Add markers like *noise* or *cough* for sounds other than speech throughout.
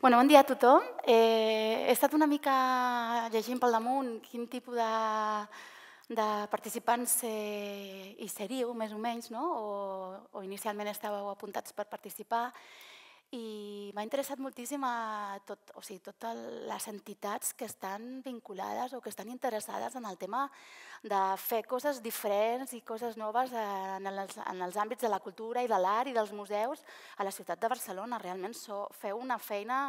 Bueno, bon dia a tothom. Eh, he estat una mica llegint pel damunt quin tipus de, de participants eh, hi seríeu, més o menys, no? o, o inicialment estàveu apuntats per participar i m'ha interessat moltíssim a tot, o sigui, totes les entitats que estan vinculades o que estan interessades en el tema de fer coses diferents i coses noves en els, en els àmbits de la cultura i de l'art i dels museus a la ciutat de Barcelona. Realment so, feu una feina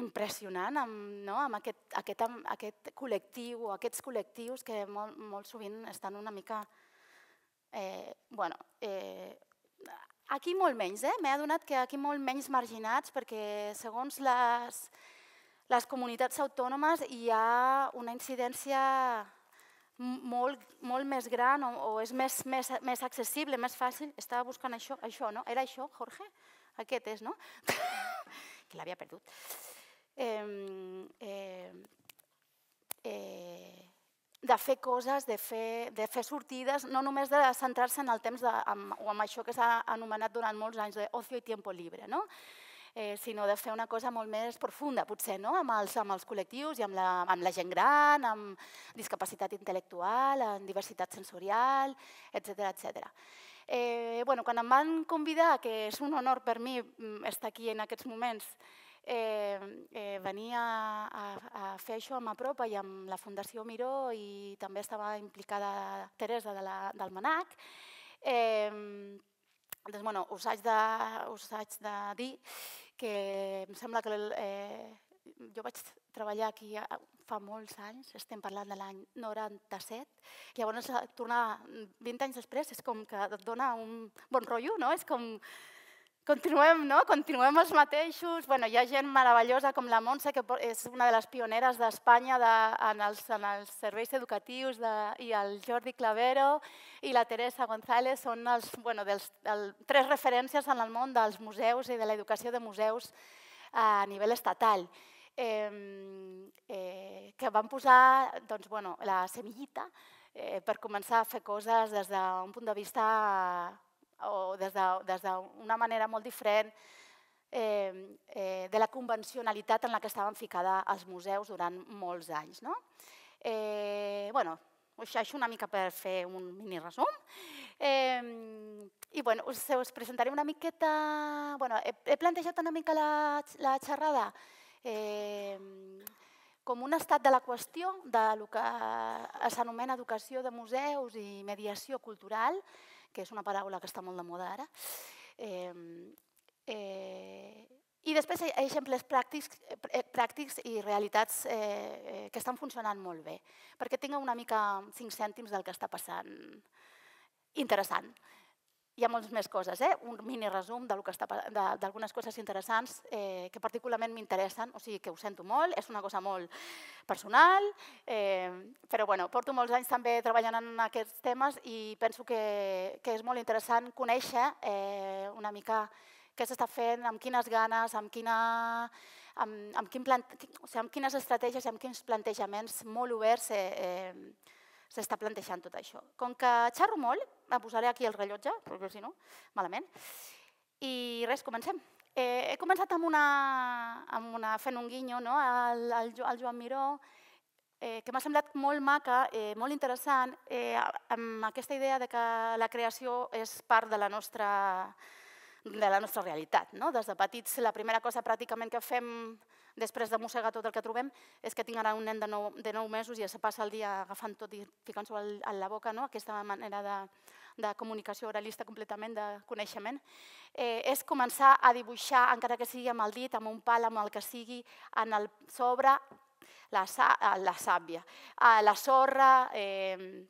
impressionant amb, no? amb aquest, aquest, amb aquest col·lectiu o aquests col·lectius que molt, molt sovint estan una mica eh, bueno, eh, Aquí molt menys, eh? M'he adonat que aquí molt menys marginats, perquè segons les, les comunitats autònomes hi ha una incidència molt, molt més gran o, o és més, més, més accessible, més fàcil. Estava buscant això, això, no? Era això, Jorge? Aquest és, no? *laughs* que l'havia perdut. Eh, eh, eh, de fer coses, de fer, de fer sortides, no només de centrar-se en el temps de, en, o en això que s'ha anomenat durant molts anys d'ocio i tiempo libre, no? eh, sinó de fer una cosa molt més profunda, potser, no? amb, els, amb els col·lectius i amb la, amb la gent gran, amb discapacitat intel·lectual, amb diversitat sensorial, etc etc. Eh, bueno, quan em van convidar, que és un honor per mi mm, estar aquí en aquests moments, eh, eh, venia a, a fer això amb a i amb la Fundació Miró i també estava implicada Teresa de la, del Manac. Eh, doncs, bueno, us haig, de, us haig de dir que em sembla que eh, jo vaig treballar aquí eh, fa molts anys, estem parlant de l'any 97, llavors eh, tornar 20 anys després és com que et dona un bon rotllo, no? És com Continuem, no? Continuem els mateixos. Bueno, hi ha gent meravellosa com la Montse, que és una de les pioneres d'Espanya de, en, els, en els serveis educatius, de, i el Jordi Clavero i la Teresa González són els, bueno, dels, el, tres referències en el món dels museus i de l'educació de museus eh, a nivell estatal. Eh, eh, que van posar doncs, bueno, la semillita eh, per començar a fer coses des d'un punt de vista o des d'una de, des manera molt diferent eh, eh, de la convencionalitat en la que estaven ficada els museus durant molts anys. No? Eh, bueno, ho xaixo una mica per fer un mini resum. Eh, I bueno, us, us presentaré una miqueta... Bueno, he, he plantejat una mica la, la xerrada eh, com un estat de la qüestió de lo que eh, s'anomena educació de museus i mediació cultural, que és una paraula que està molt de moda ara. Eh, eh, i després hi ha exemples pràctics, eh, pràctics i realitats eh, eh, que estan funcionant molt bé, perquè tinc una mica cinc cèntims del que està passant interessant hi ha moltes més coses, eh? un mini resum d'algunes coses interessants eh, que particularment m'interessen, o sigui que ho sento molt, és una cosa molt personal, eh, però bueno, porto molts anys també treballant en aquests temes i penso que, que és molt interessant conèixer eh, una mica què s'està fent, amb quines ganes, amb, quina, amb, amb, quin plant, o sigui, amb quines estratègies, amb quins plantejaments molt oberts eh, eh, s'està plantejant tot això. Com que xerro molt, em posaré aquí el rellotge, perquè si no, malament. I res, comencem. Eh, he començat amb una, amb una, fent un guinyo no? al, al, al Joan Miró, eh, que m'ha semblat molt maca, eh, molt interessant, eh, amb aquesta idea de que la creació és part de la nostra, de la nostra realitat. No? Des de petits, la primera cosa pràcticament que fem després de mossegar tot el que trobem, és que tinc ara un nen de 9, de 9 mesos i ja se passa el dia agafant tot i ficant-s'ho a la boca, no? aquesta manera de, de comunicació oralista completament, de coneixement. Eh, és començar a dibuixar, encara que sigui amb el dit, amb un pal, amb el que sigui, en el sobre, la, eh, la sàvia, eh, la sorra, eh,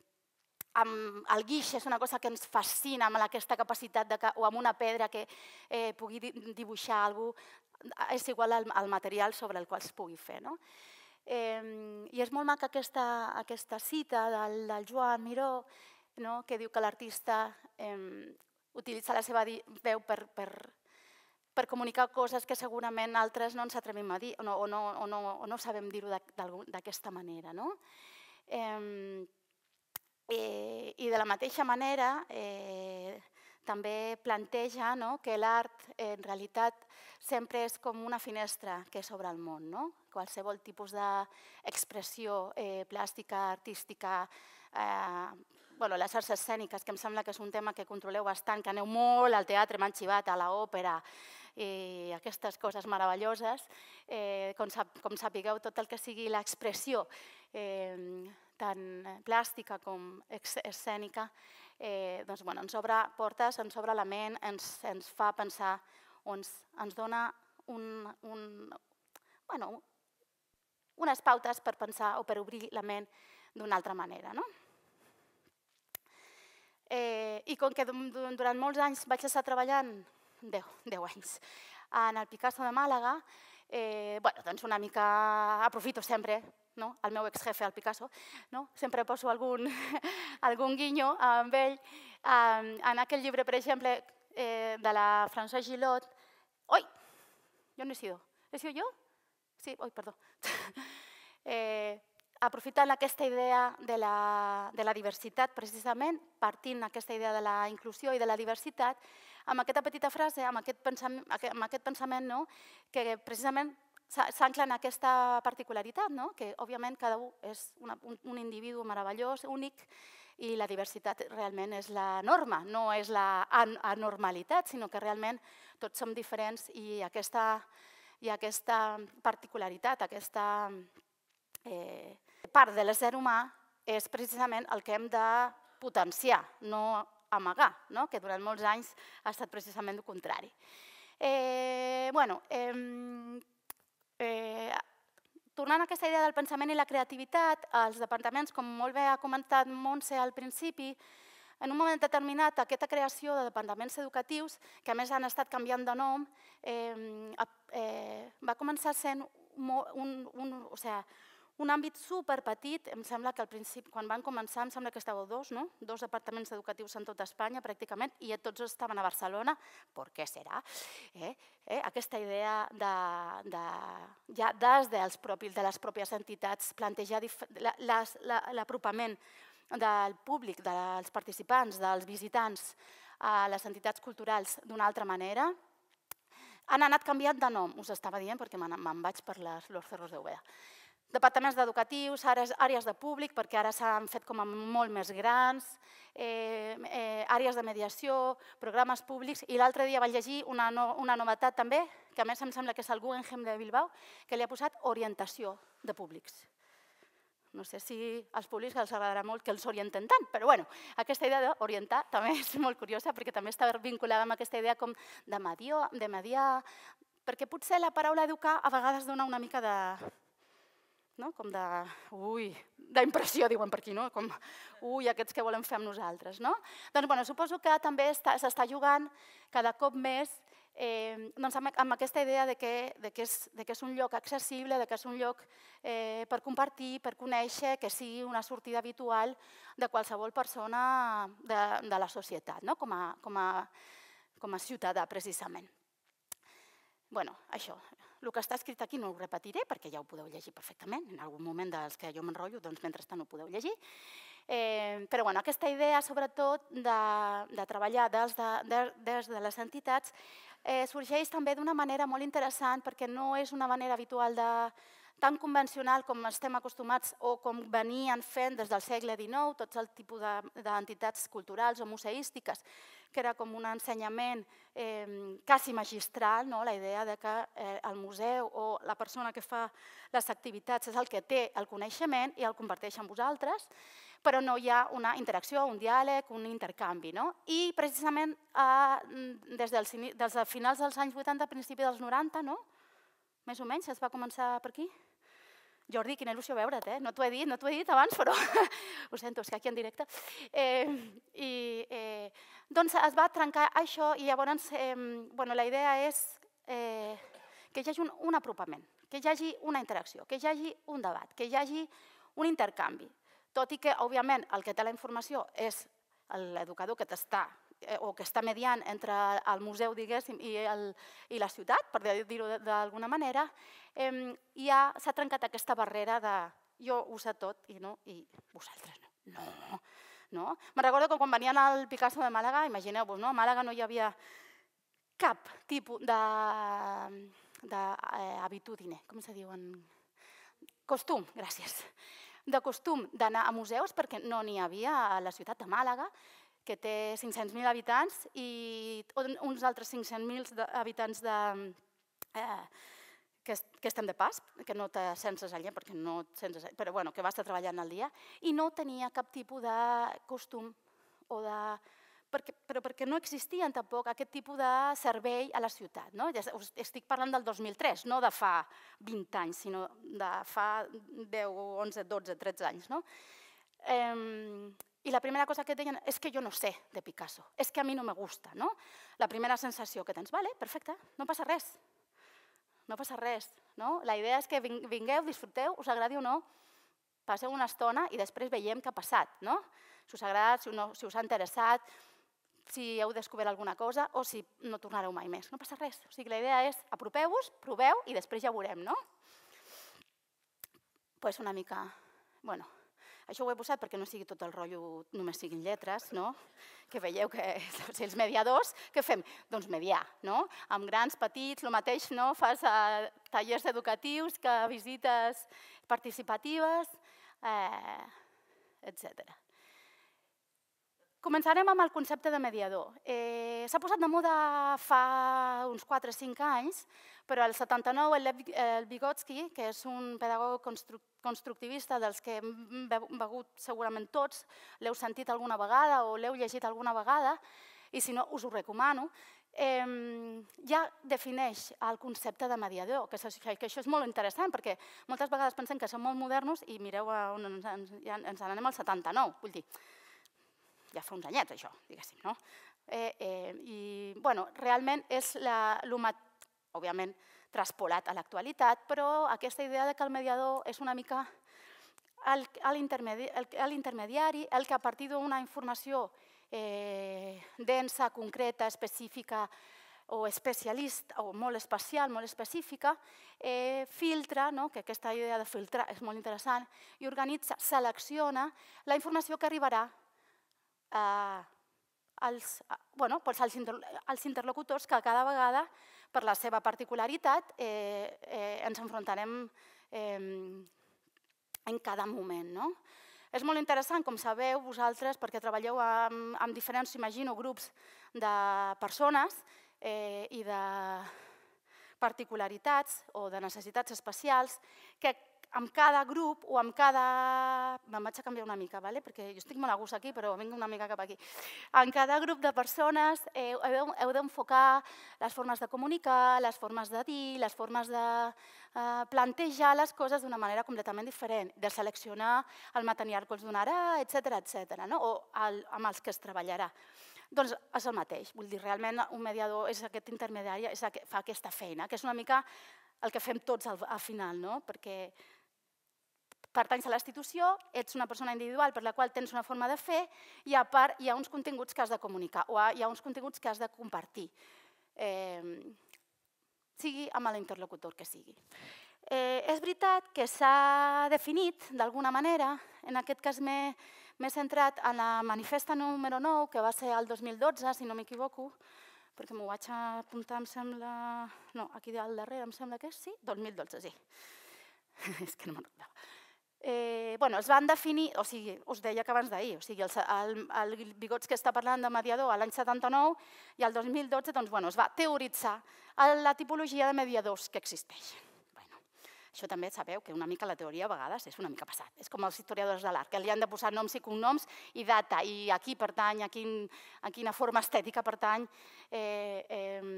amb el guix és una cosa que ens fascina, amb aquesta capacitat de que, o amb una pedra que eh, pugui dibuixar algú és igual al, al material sobre el qual es pugui fer. No? Eh, I és molt maca aquesta, aquesta cita del, del Joan Miró, no? que diu que l'artista eh, utilitza la seva veu per, per, per comunicar coses que segurament altres no ens atrevim a dir o no, o no, o no, o no sabem dir-ho d'aquesta manera. No? Eh, eh, I de la mateixa manera eh, també planteja no, que l'art eh, en realitat sempre és com una finestra que s'obre al món, no? Qualsevol tipus d'expressió eh, plàstica, artística, eh, bueno, les arts escèniques, que em sembla que és un tema que controleu bastant, que aneu molt al teatre, m'han xivat, a l'òpera, i aquestes coses meravelloses, eh, com, sap, com sapigueu, tot el que sigui l'expressió, eh, tant plàstica com escènica, eh, doncs, bueno, ens obre portes, ens obre la ment, ens, ens fa pensar ens, ens dona un, un, bueno, unes pautes per pensar o per obrir la ment d'una altra manera. No? Eh, I com que durant molts anys vaig estar treballant, 10, 10 anys, en el Picasso de Màlaga, eh, bueno, doncs una mica aprofito sempre no? el meu exjefe, el Picasso, no? sempre poso algun, *laughs* algun guinyo amb ell. Um, en aquell llibre, per exemple, eh, de la François Gillot, ¡Ay! Yo no he sido. ¿He sido yo? Sí, hoy, perdó. *laughs* eh, aprofitant aquesta idea de la, de la diversitat, precisament, partint aquesta idea de la inclusió i de la diversitat, amb aquesta petita frase, amb aquest pensament, amb aquest pensament no? que precisament s'ancla en aquesta particularitat, no? que òbviament cada un és una, un, un individu meravellós, únic, i la diversitat realment és la norma, no és la anormalitat, sinó que realment tots som diferents i aquesta, i aquesta particularitat, aquesta eh, part de l'ésser humà és precisament el que hem de potenciar, no amagar, no? que durant molts anys ha estat precisament el contrari. Eh, bueno, eh, eh, tornant a aquesta idea del pensament i la creativitat, els departaments, com molt bé ha comentat Montse al principi, en un moment determinat, aquesta creació de departaments educatius, que a més han estat canviant de nom, eh, eh, va començar sent un, un, un, o sigui, un àmbit superpetit, em sembla que al principi, quan van començar, em sembla que estàveu dos, no? Dos departaments educatius en tota Espanya, pràcticament, i tots estaven a Barcelona. Per què serà? Eh? Eh? Aquesta idea de, de, ja des dels propis, de les pròpies entitats, plantejar l'apropament del públic, dels participants, dels visitants a les entitats culturals d'una altra manera, han anat canviant de nom, us estava dient, perquè me'n vaig per les, los cerros de Ubeda departaments d'educatius, àrees, àrees de públic, perquè ara s'han fet com a molt més grans, eh, eh, àrees de mediació, programes públics, i l'altre dia vaig llegir una, no, una novetat també, que a més em sembla que és el Guggenheim de Bilbao, que li ha posat orientació de públics. No sé si als públics els agradarà molt que els orienten tant, però bueno, aquesta idea d'orientar també *laughs* és molt curiosa perquè també està vinculada amb aquesta idea com de mediar, de mediar perquè potser la paraula educar a vegades dona una mica de, no? com de, ui, d'impressió, diuen per aquí, no? com, ui, aquests que volem fer amb nosaltres. No? Doncs, bueno, suposo que també s'està jugant cada cop més eh, doncs amb, amb aquesta idea de que, de, que és, de que és un lloc accessible, de que és un lloc eh, per compartir, per conèixer, que sigui una sortida habitual de qualsevol persona de, de la societat, no? com, a, com, a, com a ciutadà, precisament. bueno, això. El que està escrit aquí no ho repetiré perquè ja ho podeu llegir perfectament. En algun moment dels que jo m'enrotllo, doncs mentrestant ho podeu llegir. Eh, però bueno, aquesta idea, sobretot, de, de treballar des de, de, des de les entitats eh, sorgeix també d'una manera molt interessant perquè no és una manera habitual de, tan convencional com estem acostumats o com venien fent des del segle XIX tots el tipus d'entitats culturals o museístiques que era com un ensenyament eh, quasi magistral, no? la idea de que eh, el museu o la persona que fa les activitats és el que té el coneixement i el comparteix amb vosaltres, però no hi ha una interacció, un diàleg, un intercanvi. No? I precisament eh, des, dels, des de finals dels anys 80, principi dels 90, no? més o menys, es va començar per aquí? Jordi, quina il·lusió veure't, eh? No t'ho he dit, no t'ho he dit abans, però *laughs* ho sento, és que aquí en directe. Eh, i, eh, doncs es va trencar això i llavors eh, bueno, la idea és eh, que hi hagi un, un apropament, que hi hagi una interacció, que hi hagi un debat, que hi hagi un intercanvi. Tot i que, òbviament, el que té la informació és l'educador que t'està Eh, o que està mediant entre el museu, diguéssim, i, el, i la ciutat, per dir-ho d'alguna manera, eh, ja s'ha trencat aquesta barrera de jo ho sé tot i, no, i vosaltres no. No, no. Me'n recordo que quan venien al Picasso de Màlaga, imagineu-vos, no? a Màlaga no hi havia cap tipus de d'habitudine, eh, com se diuen? Costum, gràcies de costum d'anar a museus perquè no n'hi havia a la ciutat de Màlaga que té 500.000 habitants i uns altres 500.000 habitants de, eh, que, que estem de pas, que no te senses allà, eh, perquè no et senses allà, però bueno, que va estar treballant al dia, i no tenia cap tipus de costum o de... Perquè, però perquè no existien tampoc aquest tipus de servei a la ciutat. No? Ja us estic parlant del 2003, no de fa 20 anys, sinó de fa 10, 11, 12, 13 anys. No? Eh, i la primera cosa que et deien és que jo no sé de Picasso, és que a mi no me gusta, no? La primera sensació que tens, vale, perfecte, no passa res, no passa res, no? La idea és que vingueu, disfruteu, us agradi o no, passeu una estona i després veiem què ha passat, no? Si us ha agradat, si, no, si us ha interessat, si heu descobert alguna cosa o si no tornareu mai més. No passa res. O sigui, la idea és apropeu-vos, proveu i després ja veurem, no? Doncs pues una mica... Bueno, això ho he posat perquè no sigui tot el rotllo, només siguin lletres, no? que veieu que *laughs* si els mediadors, què fem? Doncs mediar, no? amb grans, petits, el mateix no? fas a eh, tallers educatius, que visites participatives, eh, etcètera. Començarem amb el concepte de mediador. Eh, S'ha posat de moda fa uns 4 o 5 anys, però el 79 el, el Vygotsky, que és un pedagog constructivista dels que hem begut segurament tots, l'heu sentit alguna vegada o l'heu llegit alguna vegada, i si no, us ho recomano, eh, ja defineix el concepte de mediador, que, que això és molt interessant, perquè moltes vegades pensem que som molt modernos i mireu on ens, ens, ens n'anem al 79, vull dir, ja fa uns anyets, això, diguéssim. No? Eh, eh, I, bueno, realment és l'humat, òbviament, traspolat a l'actualitat, però aquesta idea de que el mediador és una mica l'intermediari, el, el que a partir d'una informació eh, densa, concreta, específica o especialista, o molt especial, molt específica, eh, filtra, no? que aquesta idea de filtrar és molt interessant, i organitza, selecciona la informació que arribarà els, bueno, doncs els, els interlocutors que cada vegada, per la seva particularitat, eh, eh, ens enfrontarem eh, en cada moment. No? És molt interessant, com sabeu vosaltres, perquè treballeu amb, amb diferents, imagino, grups de persones eh, i de particularitats o de necessitats especials, que amb cada grup o amb cada... Me'n vaig a canviar una mica, ¿vale? perquè jo estic molt a gust aquí, però vinc una mica cap aquí. En cada grup de persones eh, heu, heu d'enfocar les formes de comunicar, les formes de dir, les formes de eh, plantejar les coses d'una manera completament diferent, de seleccionar el material que els donarà, etc etc. no? o el, amb els que es treballarà. Doncs és el mateix, vull dir, realment un mediador és aquest intermediari, és aquest, fa aquesta feina, que és una mica el que fem tots al, al final, no? perquè pertanys a la institució, ets una persona individual per la qual tens una forma de fer i a part hi ha uns continguts que has de comunicar o hi ha uns continguts que has de compartir, eh, sigui amb l'interlocutor que sigui. Eh, és veritat que s'ha definit d'alguna manera, en aquest cas m'he centrat en la manifesta número 9, que va ser el 2012, si no m'equivoco, perquè m'ho vaig apuntar, em sembla... No, aquí al darrere em sembla que és, sí, 2012, sí. *laughs* és que no me'n recordava. Eh, bueno, es van definir, o sigui, us deia que abans d'ahir, o sigui, el, el, el Bigots que està parlant de mediador a l'any 79 i al 2012 doncs, bueno, es va teoritzar la tipologia de mediadors que existeix. Bueno, això també sabeu que una mica la teoria a vegades és una mica passat. És com els historiadors de l'art, que li han de posar noms i cognoms i data, i a qui pertany, a, quin, a quina forma estètica pertany eh, eh,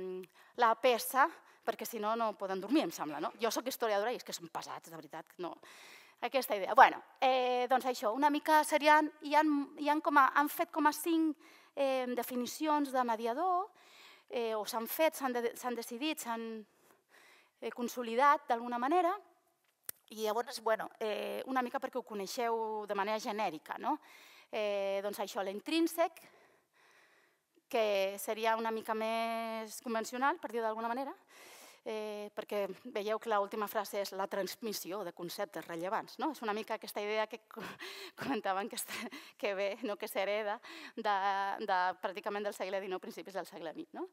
la peça, perquè si no no poden dormir, em sembla. No? Jo sóc historiadora i és que són pesats, de veritat. No aquesta idea. bueno, eh, doncs això, una mica serien, hi han, hi han, com a, han fet com a cinc eh, definicions de mediador, eh, o s'han fet, s'han de, decidit, s'han eh, consolidat d'alguna manera, i llavors, bueno, eh, una mica perquè ho coneixeu de manera genèrica, no? Eh, doncs això, l'intrínsec, que seria una mica més convencional, per dir d'alguna manera, eh, perquè veieu que l'última frase és la transmissió de conceptes rellevants. No? És una mica aquesta idea que *laughs* comentaven que, que ve, no que s'hereda, de, de, pràcticament del segle XIX, principis del segle XX. No?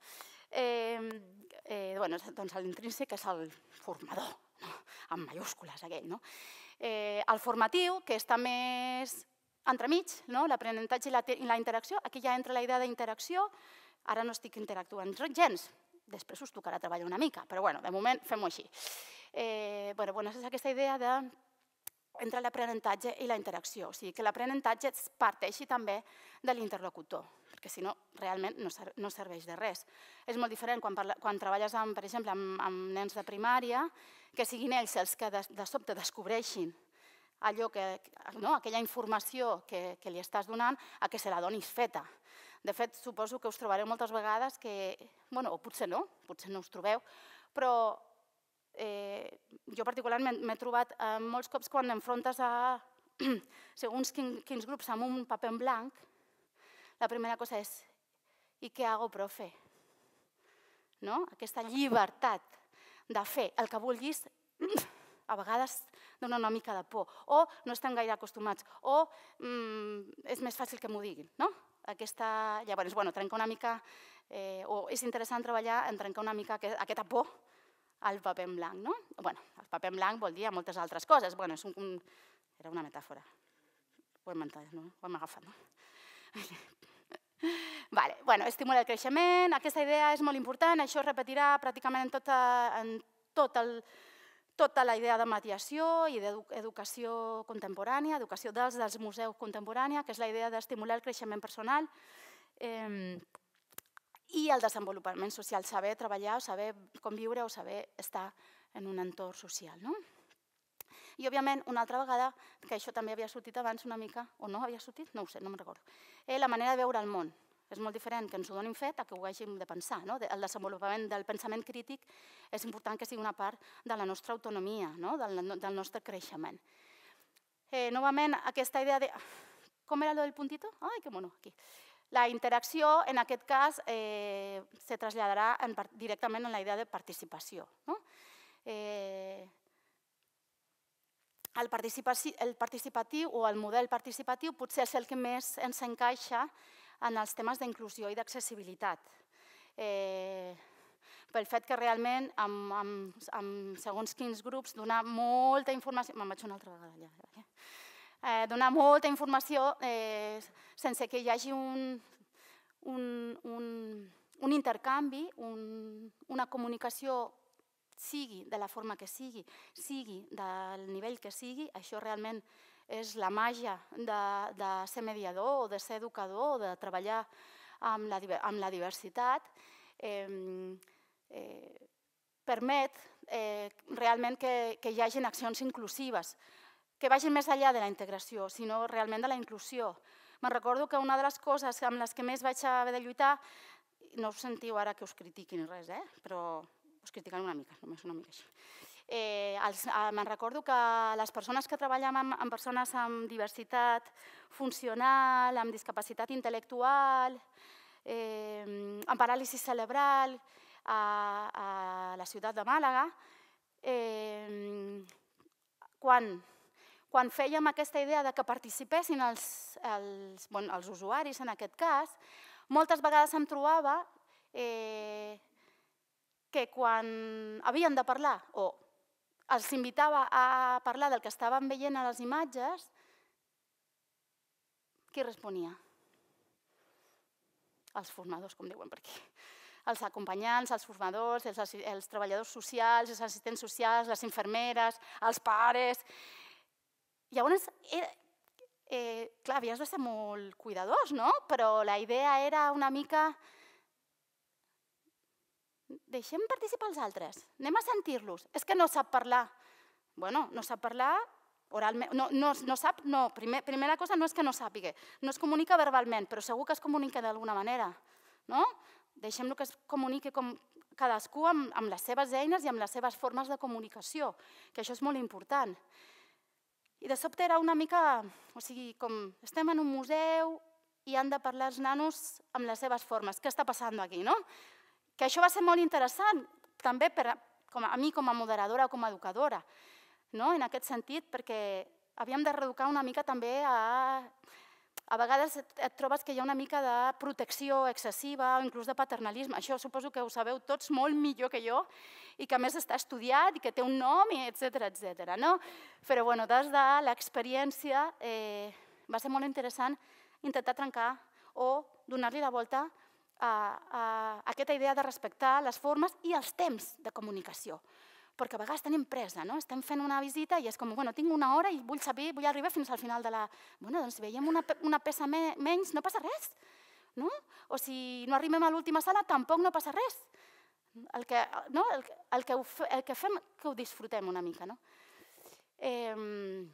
Eh, eh, bueno, doncs l'intrínsec és el formador, no? amb mayúscules aquell. No? Eh, el formatiu, que està més entremig, no? l'aprenentatge i la, i la interacció, aquí ja entra la idea d'interacció, ara no estic interactuant gens, Després us tocarà treballar una mica, però bueno, de moment fem-ho així. Eh, bueno, bueno, és aquesta idea de entre l'aprenentatge i la interacció, o sigui que l'aprenentatge parteixi també de l'interlocutor, perquè si no, realment no, ser, no serveix de res. És molt diferent quan, parla, quan treballes, amb, per exemple, amb, amb nens de primària, que siguin ells els que de, de sobte descobreixin allò que, no, aquella informació que, que li estàs donant a que se la donis feta. De fet, suposo que us trobareu moltes vegades que... bueno, o potser no, potser no us trobeu, però eh, jo particularment m'he trobat eh, molts cops quan enfrontes a *clears throat* segons quin, quins grups amb un paper en blanc, la primera cosa és i què hago, profe? No? Aquesta llibertat de fer el que vulguis a vegades dona una mica de por, o no estem gaire acostumats, o mm, és més fàcil que m'ho diguin, no? aquesta... Llavors, bueno, trenca una mica, eh, o és interessant treballar en trencar una mica aquest, aquesta por al paper en blanc, no? bueno, el paper en blanc vol dir moltes altres coses, bueno, és un, un, era una metàfora, ho hem entès, no? Ho hem agafat, no? *laughs* Vale, bueno, estimula el creixement, aquesta idea és molt important, això es repetirà pràcticament en tot, en tot el, tota la idea de mediació i d'educació contemporània, educació dels, dels museus contemporània, que és la idea d'estimular el creixement personal eh, i el desenvolupament social, saber treballar o saber conviure o saber estar en un entorn social. No? I, òbviament, una altra vegada, que això també havia sortit abans una mica, o no havia sortit, no ho sé, no me'n recordo, eh, la manera de veure el món, és molt diferent que ens ho donin fet a que ho hàgim de pensar. No? El desenvolupament del pensament crític és important que sigui una part de la nostra autonomia, no? del, del nostre creixement. Eh, novament, aquesta idea de... Com era lo del puntito? Ai, que mono, aquí. La interacció, en aquest cas, eh, se traslladarà en, directament en la idea de participació. No? Eh, el, participaci, el participatiu o el model participatiu potser és el que més ens encaixa en els temes d'inclusió i d'accessibilitat. Eh, pel fet que realment, amb, amb, amb segons quins grups, donar molta informació... Me'n vaig una altra vegada allà. Eh, eh, donar molta informació eh, sense que hi hagi un, un, un, un intercanvi, un, una comunicació sigui de la forma que sigui, sigui del nivell que sigui, això realment és la màgia de, de ser mediador o de ser educador o de treballar amb la, amb la diversitat. Eh, eh, permet eh, realment que, que hi hagin accions inclusives, que vagin més enllà de la integració, sinó realment de la inclusió. Me'n recordo que una de les coses amb les que més vaig haver de lluitar, no us sentiu ara que us critiquin res, eh? però us critiquen una mica, només una mica així. Eh, els, eh, me'n recordo que les persones que treballem amb, amb persones amb diversitat funcional, amb discapacitat intel·lectual, eh, amb paràlisi cerebral a, a la ciutat de Màlaga, eh, quan, quan fèiem aquesta idea de que participessin els, els, bon, els usuaris, en aquest cas, moltes vegades em trobava eh, que quan havien de parlar o els invitava a parlar del que estaven veient a les imatges, qui responia? Els formadors, com diuen per aquí. Els acompanyants, els formadors, els, els treballadors socials, els assistents socials, les infermeres, els pares... Llavors, era, eh, eh, clar, havies de ser molt cuidadors, no? Però la idea era una mica Deixem participar els altres, anem a sentir-los. És que no sap parlar. Bueno, no sap parlar oralment, no, no, no sap, no, Primer, primera cosa no és que no sàpiga, no es comunica verbalment, però segur que es comunica d'alguna manera, no? Deixem-lo que es comuniqui com cadascú amb, amb les seves eines i amb les seves formes de comunicació, que això és molt important. I de sobte era una mica, o sigui, com estem en un museu i han de parlar els nanos amb les seves formes. Què està passant aquí, no? Que això va ser molt interessant, també per, com a, a mi com a moderadora, com a educadora, no? en aquest sentit, perquè havíem de reeducar una mica també a... A vegades et, et trobes que hi ha una mica de protecció excessiva o inclús de paternalisme. Això suposo que ho sabeu tots molt millor que jo i que a més està estudiat i que té un nom, etc etc. no? Però bueno, des de l'experiència eh, va ser molt interessant intentar trencar o donar-li la volta eh, eh, aquesta idea de respectar les formes i els temps de comunicació. Perquè a vegades tenim pressa, no? Estem fent una visita i és com, bueno, tinc una hora i vull saber, vull arribar fins al final de la... Bueno, doncs si veiem una, una peça me, menys, no passa res, no? O si no arribem a l'última sala, tampoc no passa res. El que, no? el, el, que ho, el que fem, que ho disfrutem una mica, no? Eh,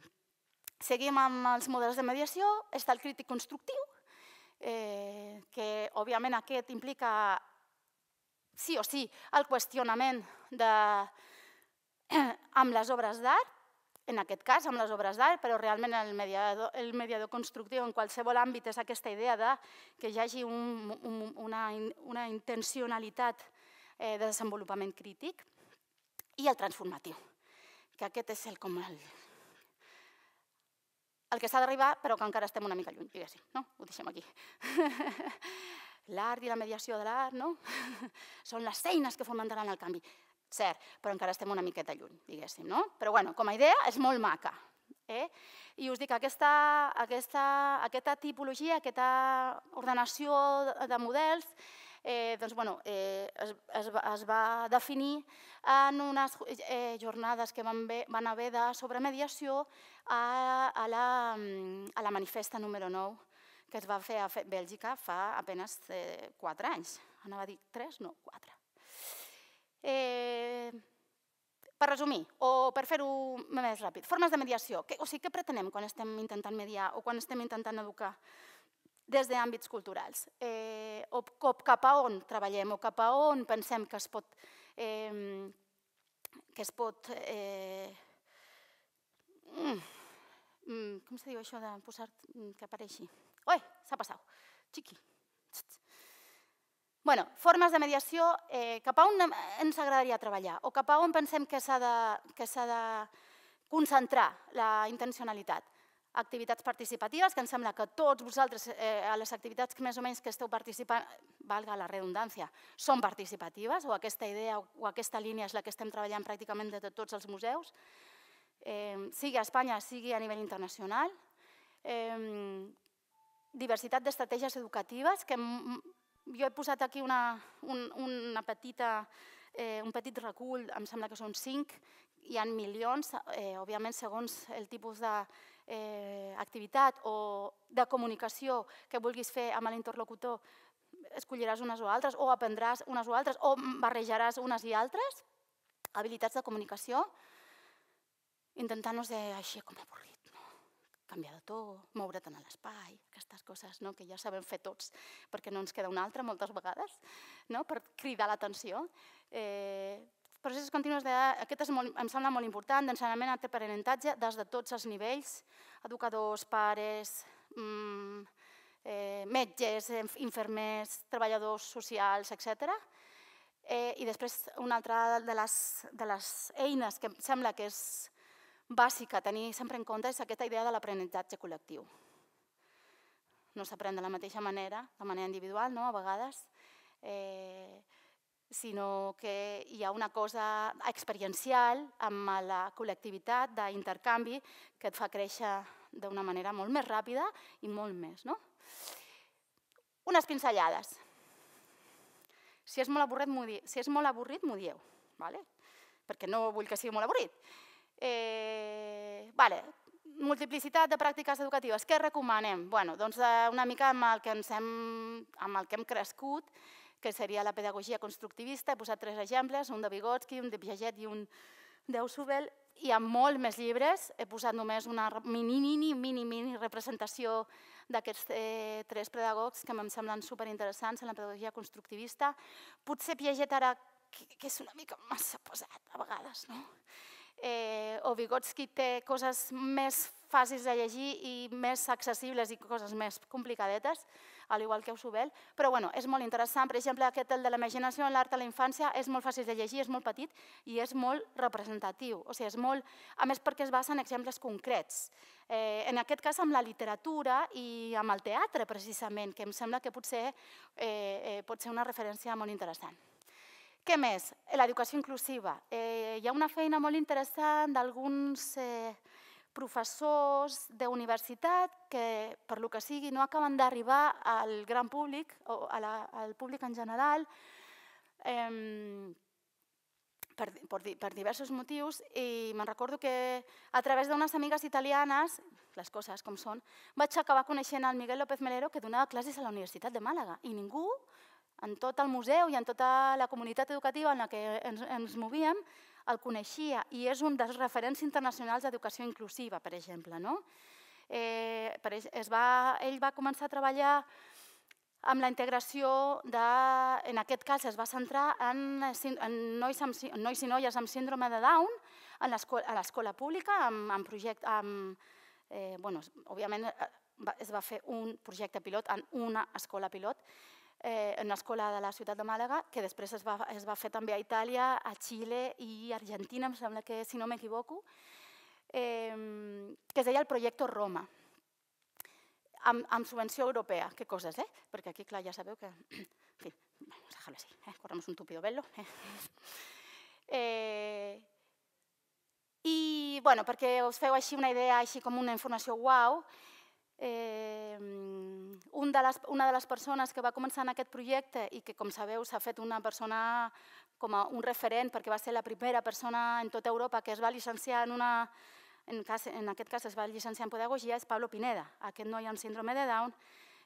seguim amb els models de mediació, està el crític constructiu, eh, que òbviament aquest implica sí o sí el qüestionament de, *clears throat* amb les obres d'art, en aquest cas amb les obres d'art, però realment el mediador, el mediador constructiu en qualsevol àmbit és aquesta idea de que hi hagi un, un, una, una intencionalitat eh, de desenvolupament crític i el transformatiu, que aquest és el, com el, el que s'ha d'arribar, però que encara estem una mica lluny, diguéssim. No? Ho deixem aquí. *laughs* L'art i la mediació de l'art no? *laughs* són les eines que fomentaran el canvi. Cert, però encara estem una miqueta lluny, diguéssim. No? Però bueno, com a idea és molt maca. Eh? I us dic, aquesta, aquesta, aquesta tipologia, aquesta ordenació de models, eh, doncs, bueno, eh, es, es, va, es va definir en unes eh, jornades que van, ve, van haver de sobremediació a, a, la, a la manifesta número 9 que es va fer a Bèlgica fa apenas eh, 4 anys. Anava a dir 3? No, 4. Eh, per resumir, o per fer-ho més ràpid, formes de mediació. Que, o sigui, què pretenem quan estem intentant mediar o quan estem intentant educar? des d'àmbits culturals. Eh, o cop cap a on treballem o cap a on pensem que es pot... Eh, que es pot eh, mm, mm, com se diu això de posar que apareixi? Oi, s'ha passat. Xiqui. Bueno, formes de mediació, eh, cap a on ens agradaria treballar o cap a on pensem que s'ha de, que de concentrar la intencionalitat activitats participatives, que em sembla que tots vosaltres, eh, a les activitats que més o menys que esteu participant, valga la redundància, són participatives, o aquesta idea o aquesta línia és la que estem treballant pràcticament de tots els museus, eh, sigui a Espanya, sigui a nivell internacional. Eh, diversitat d'estratègies educatives, que jo he posat aquí una, un, una petita, eh, un petit recull, em sembla que són cinc, hi ha milions, eh, òbviament segons el tipus de eh, activitat o de comunicació que vulguis fer amb l'interlocutor, escolliràs unes o altres, o aprendràs unes o altres, o barrejaràs unes i altres, habilitats de comunicació, intentant no ser així com avorrit, no? canviar de to, moure't en l'espai, aquestes coses no? que ja sabem fer tots, perquè no ens queda una altra moltes vegades, no? per cridar l'atenció. Eh, processos continus, de, aquest és molt, em sembla molt important, d'ensenyament a aprenentatge des de tots els nivells, educadors, pares, mmm, eh, metges, infermers, treballadors socials, etc. Eh, I després una altra de les, de les eines que em sembla que és bàsica tenir sempre en compte és aquesta idea de l'aprenentatge col·lectiu. No s'aprèn de la mateixa manera, de manera individual, no? a vegades. Eh, sinó que hi ha una cosa experiencial amb la col·lectivitat d'intercanvi que et fa créixer d'una manera molt més ràpida i molt més. No? Unes pinzellades. Si és molt avorrit, m'ho dieu. Si és molt avorrit, dieu, vale? perquè no vull que sigui molt avorrit. Eh, vale. Multiplicitat de pràctiques educatives. Què recomanem? Bueno, doncs eh, una mica amb el que, ens hem, amb el que hem crescut, que seria la pedagogia constructivista. He posat tres exemples, un de Vygotsky, un de Piaget i un d'Eusubel. Hi ha molt més llibres, he posat només una mini, mini, mini, mini representació d'aquests eh, tres pedagogs que em semblen superinteressants en la pedagogia constructivista. Potser Piaget ara, que, que és una mica massa posat a vegades, no? eh, o Vygotsky té coses més fàcils de llegir i més accessibles i coses més complicadetes, a l'igual que Ausubel, però bueno, és molt interessant. Per exemple, aquest el de la imaginació en l'art a la infància és molt fàcil de llegir, és molt petit i és molt representatiu. O sigui, és molt, a més perquè es basa en exemples concrets. Eh, en aquest cas amb la literatura i amb el teatre, precisament, que em sembla que potser eh, eh, pot ser una referència molt interessant. Què més? L'educació inclusiva. Eh, hi ha una feina molt interessant d'alguns... Eh, professors d'universitat que, per lo que sigui, no acaben d'arribar al gran públic o a la, al públic en general eh, per, per, per diversos motius i me'n recordo que a través d'unes amigues italianes, les coses com són, vaig acabar coneixent el Miguel López Melero que donava classes a la Universitat de Màlaga i ningú en tot el museu i en tota la comunitat educativa en la que ens, ens movíem, el coneixia i és un dels referents internacionals d'educació inclusiva, per exemple. No? Eh, per, es va, ell va començar a treballar amb la integració de, en aquest cas es va centrar en, en nois, amb, nois i noies amb síndrome de Down en a l'escola pública, amb, amb projecte, amb, eh, bueno, òbviament eh, es va fer un projecte pilot en una escola pilot eh, en una escola de la ciutat de Màlaga, que després es va, es va fer també a Itàlia, a Xile i Argentina, em sembla que, si no m'equivoco, eh, que es deia el Projecte Roma, amb, amb subvenció europea. Què coses, eh? Perquè aquí, clar, ja sabeu que... En fi, vamos a dejarlo así, eh? corremos un tupido velo. Eh? eh, i, bueno, perquè us feu així una idea, així com una informació guau, wow, Eh, un de les, una de les persones que va començar en aquest projecte i que, com sabeu, s'ha fet una persona com a un referent perquè va ser la primera persona en tota Europa que es va llicenciar en una... En, cas, en aquest cas es va llicenciar en pedagogia, és Pablo Pineda, aquest noi amb síndrome de Down,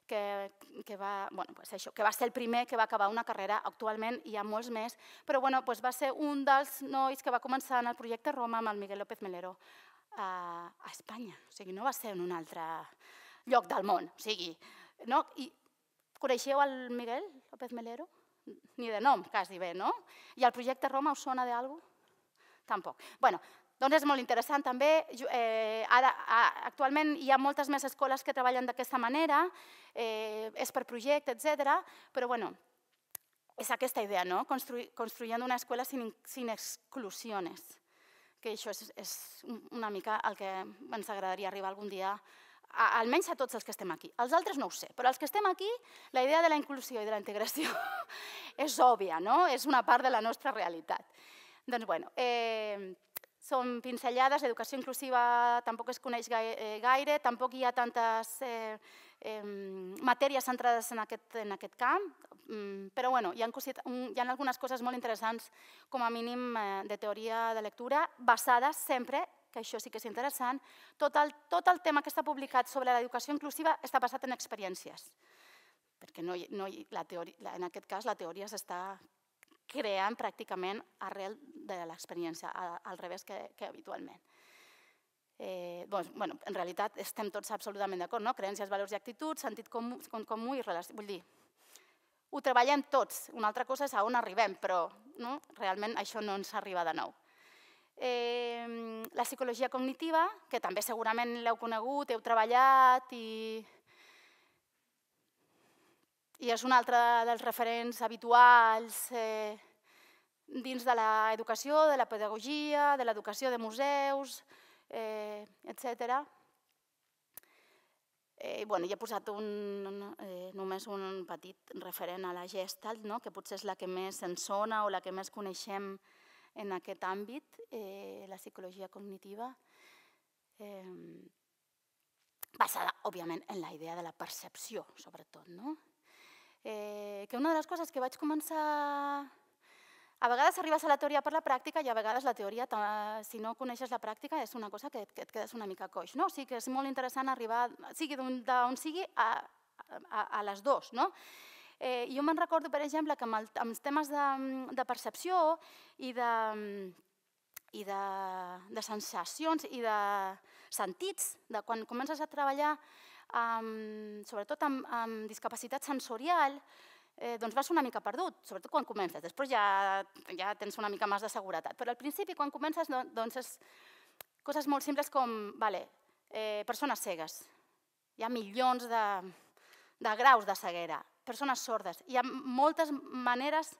que, que, va, bueno, pues això, que va ser el primer que va acabar una carrera, actualment hi ha molts més, però bueno, pues va ser un dels nois que va començar en el projecte Roma amb el Miguel López Melero a Espanya, o sigui, no va ser en un altre lloc del món, o sigui, no? I coneixeu el Miguel López Melero? Ni de nom, quasi bé, no? I el projecte Roma us sona d'algú? Tampoc. Bueno, doncs és molt interessant també. Eh, ara, actualment hi ha moltes més escoles que treballen d'aquesta manera, eh, és per projecte, etc. però bueno, és aquesta idea, no? Construir, construint una escola sin, sin exclusiones que això és, és una mica el que ens agradaria arribar algun dia a, almenys a tots els que estem aquí. Els altres no ho sé, però els que estem aquí, la idea de la inclusió i de la integració *laughs* és òbvia, no? és una part de la nostra realitat. Doncs, bueno, eh, són pincellades, l'educació inclusiva tampoc es coneix gaire, eh, gaire tampoc hi ha tantes eh, eh, matèries centrades en aquest, en aquest camp, mm, però bueno, hi, ha cosit, hi ha algunes coses molt interessants, com a mínim, eh, de teoria de lectura, basades sempre que això sí que és interessant, tot el, tot el tema que està publicat sobre l'educació inclusiva està basat en experiències, perquè no, no, la teoria, en aquest cas la teoria s'està creant pràcticament arrel de l'experiència, al, al revés que, que habitualment. Eh, doncs, bueno, en realitat estem tots absolutament d'acord, no? Creences, valors i actituds, sentit comú, com, comú i relació. Vull dir, ho treballem tots. Una altra cosa és a on arribem, però no? realment això no ens arriba de nou. Eh, la psicologia cognitiva, que també segurament l'heu conegut, heu treballat i... I és un altre dels referents habituals eh, dins de l'educació, de la pedagogia, de l'educació de museus, eh, etc. Eh, bueno, hi he posat un, eh, només un petit referent a la Gestalt, no? que potser és la que més ens sona o la que més coneixem en aquest àmbit, eh, la psicologia cognitiva, eh, basada, òbviament, en la idea de la percepció, sobretot. No? Eh, que una de les coses que vaig començar a vegades arribes a la teoria per la pràctica i a vegades la teoria, si no coneixes la pràctica, és una cosa que, et quedes una mica coix. No? O sigui que és molt interessant arribar, sigui d'on sigui, a, a, a les dues. No? Eh, jo me'n recordo, per exemple, que amb, el, amb els temes de, de percepció i de, i de, de sensacions i de sentits, de quan comences a treballar, amb, sobretot amb, amb discapacitat sensorial, eh, doncs vas una mica perdut, sobretot quan comences. Després ja, ja tens una mica més de seguretat. Però al principi, quan comences, doncs és coses molt simples com vale, eh, persones cegues. Hi ha milions de, de graus de ceguera, persones sordes. Hi ha moltes maneres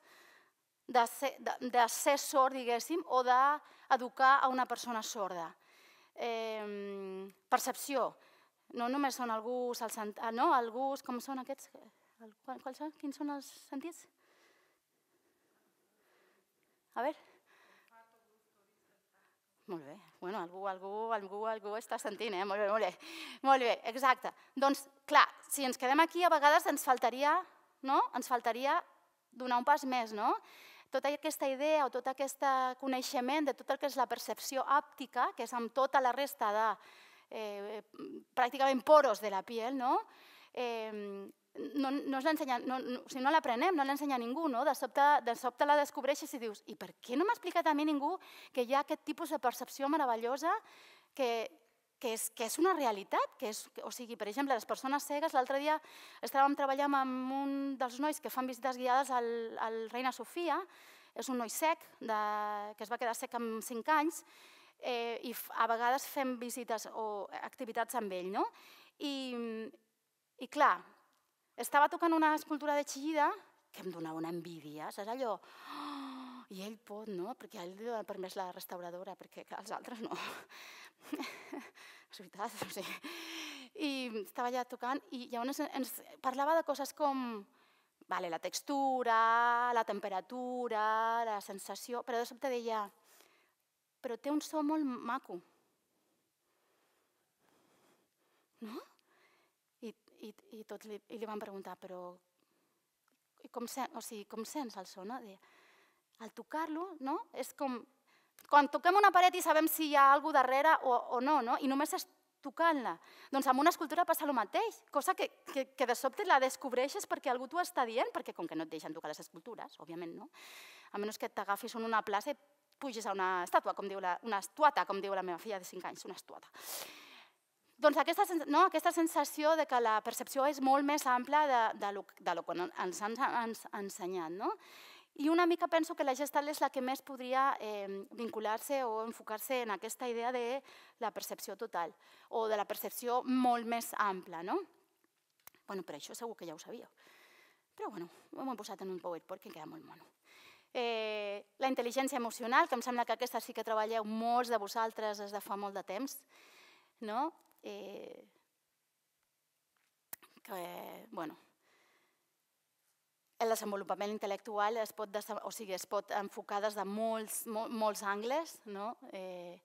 de ser, de, de ser sord, diguéssim, o d'educar a una persona sorda. Eh, percepció. No només són algús, el no, algús, com són aquests? El, qual, qual, quins són els sentits? A veure. Molt bé. Bueno, algú, algú, algú, algú està sentint, eh? Molt bé, molt bé. Molt bé, exacte. Doncs, clar, si ens quedem aquí, a vegades ens faltaria, no? Ens faltaria donar un pas més, no? Tota aquesta idea o tot aquest coneixement de tot el que és la percepció àptica, que és amb tota la resta de, eh, pràcticament poros de la piel, no? Eh, no, no, no, no, o sigui, no l'aprenem, no l'ensenya ningú, no? De sobte, de sobte la descobreixes i dius i per què no m'ha explicat a mi ningú que hi ha aquest tipus de percepció meravellosa que, que és, que és una realitat, que és, o sigui, per exemple, les persones cegues, l'altre dia estàvem treballant amb un dels nois que fan visites guiades al, al Reina Sofia, és un noi sec, de, que es va quedar sec amb 5 anys, eh, i a vegades fem visites o activitats amb ell, no? I, i clar, estava tocant una escultura de Chillida que em donava una envidia, saps allò? Oh, I ell pot, no? Perquè ell dona permès la restauradora, perquè els altres no. és *laughs* veritat, o sigui. I estava allà tocant i llavors ens parlava de coses com vale, la textura, la temperatura, la sensació, però de sobte deia però té un so molt maco. No? i, i tots li, i li van preguntar, però com, sen, o sigui, com sents el so? No? De, al tocar-lo, no? és com quan toquem una paret i sabem si hi ha alguna darrere o, o no, no? i només és tocant-la. Doncs amb una escultura passa el mateix, cosa que, que, que de sobte la descobreixes perquè algú t'ho està dient, perquè com que no et deixen tocar les escultures, òbviament, no? A menys que t'agafis en una plaça i puges a una estàtua, com diu la, una estuata, com diu la meva filla de 5 anys, una estuata. Doncs aquesta, no, aquesta sensació de que la percepció és molt més ampla de, de, lo, de lo que ens han ens, ensenyat. No? I una mica penso que la gestal és la que més podria eh, vincular-se o enfocar-se en aquesta idea de la percepció total o de la percepció molt més ampla. No? Bueno, però això segur que ja ho sabíeu. Però bueno, ho hem posat en un PowerPoint que queda molt mono. Eh, la intel·ligència emocional, que em sembla que aquesta sí que treballeu molts de vosaltres des de fa molt de temps, no? eh, que, bueno, el desenvolupament intel·lectual es pot, o sigui, es pot enfocar des de molts, mol, molts angles, no? eh,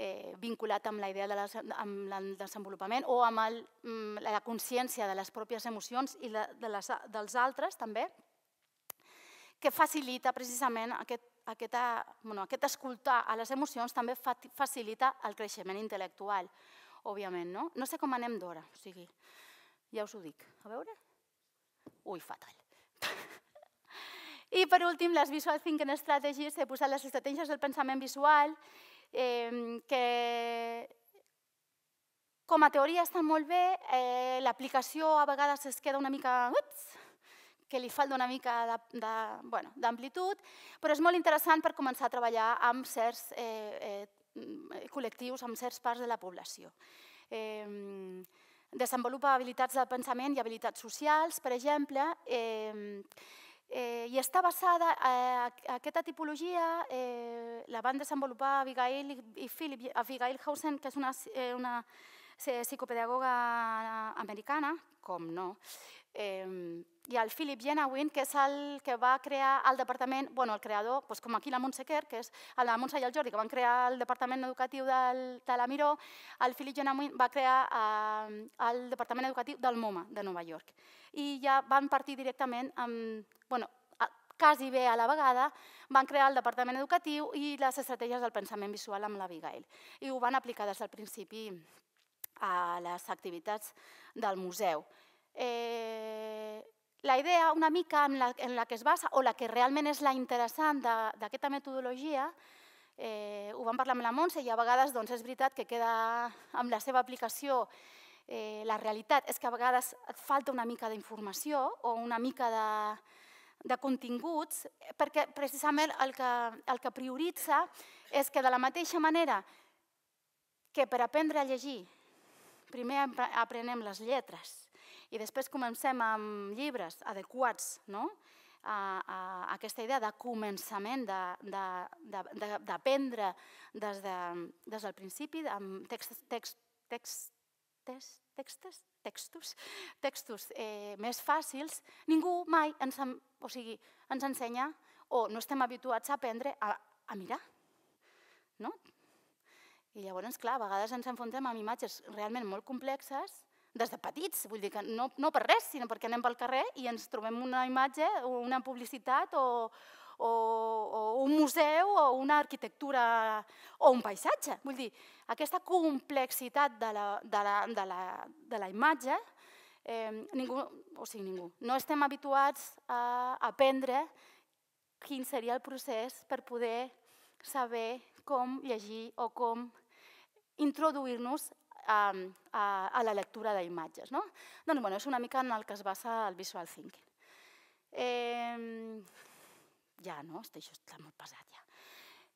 eh, vinculat amb la idea de les, amb el desenvolupament o amb el, mm, la consciència de les pròpies emocions i la, de les, dels altres també, que facilita precisament aquest, aquesta, bueno, aquest escoltar a les emocions també facilita el creixement intel·lectual òbviament, no? No sé com anem d'hora, o sigui, ja us ho dic. A veure? Ui, fatal. *laughs* I per últim, les Visual Thinking Strategies, he posat les estratègies del pensament visual, eh, que com a teoria està molt bé, eh, l'aplicació a vegades es queda una mica... Ups, que li falta una mica d'amplitud, bueno, però és molt interessant per començar a treballar amb certs eh, eh, Mm, col·lectius amb certs parts de la població. Eh, desenvolupa habilitats del pensament i habilitats socials, per exemple, eh, eh, i està basada, eh, a aquesta tipologia eh, la van desenvolupar Abigail i Philip Abigail Hausen, que és una, eh, una ser psicopedagoga americana, com no, eh, i el Philip Jenawin, que és el que va crear el departament, bueno, el creador, doncs com aquí la Montse Kerr, que és la Montse i el Jordi, que van crear el departament educatiu del, de la Miró, el Philip Jenawin va crear eh, el departament educatiu del MoMA de Nova York. I ja van partir directament amb, bueno, quasi bé a la vegada, van crear el departament educatiu i les estratègies del pensament visual amb l'Abigail. I ho van aplicar des del principi a les activitats del museu. Eh, la idea una mica en la, en la que es basa, o la que realment és la interessant d'aquesta metodologia, eh, ho vam parlar amb la Montse i a vegades doncs, és veritat que queda amb la seva aplicació eh, la realitat és que a vegades et falta una mica d'informació o una mica de, de continguts, perquè precisament el que, el que prioritza és que de la mateixa manera que per aprendre a llegir primer aprenem les lletres i després comencem amb llibres adequats no? a, a aquesta idea de començament, d'aprendre de, de, de, des, de, des del principi amb text, text, text, text, textes, textos, textos eh, més fàcils, ningú mai ens, o sigui, ens ensenya o no estem habituats a aprendre a, a mirar. No? I llavors, clar, a vegades ens enfrontem amb imatges realment molt complexes des de petits, vull dir que no, no per res, sinó perquè anem pel carrer i ens trobem una imatge o una publicitat o, o, o un museu o una arquitectura o un paisatge. Vull dir, aquesta complexitat de la, de la, de la, de la imatge, eh, ningú, o sigui, ningú, no estem habituats a aprendre quin seria el procés per poder saber com llegir o com introduir-nos a, a, a la lectura d'imatges. No? Doncs, bueno, és una mica en el que es basa el visual thinking. Eh, ja, no? Això està molt pesat, ja.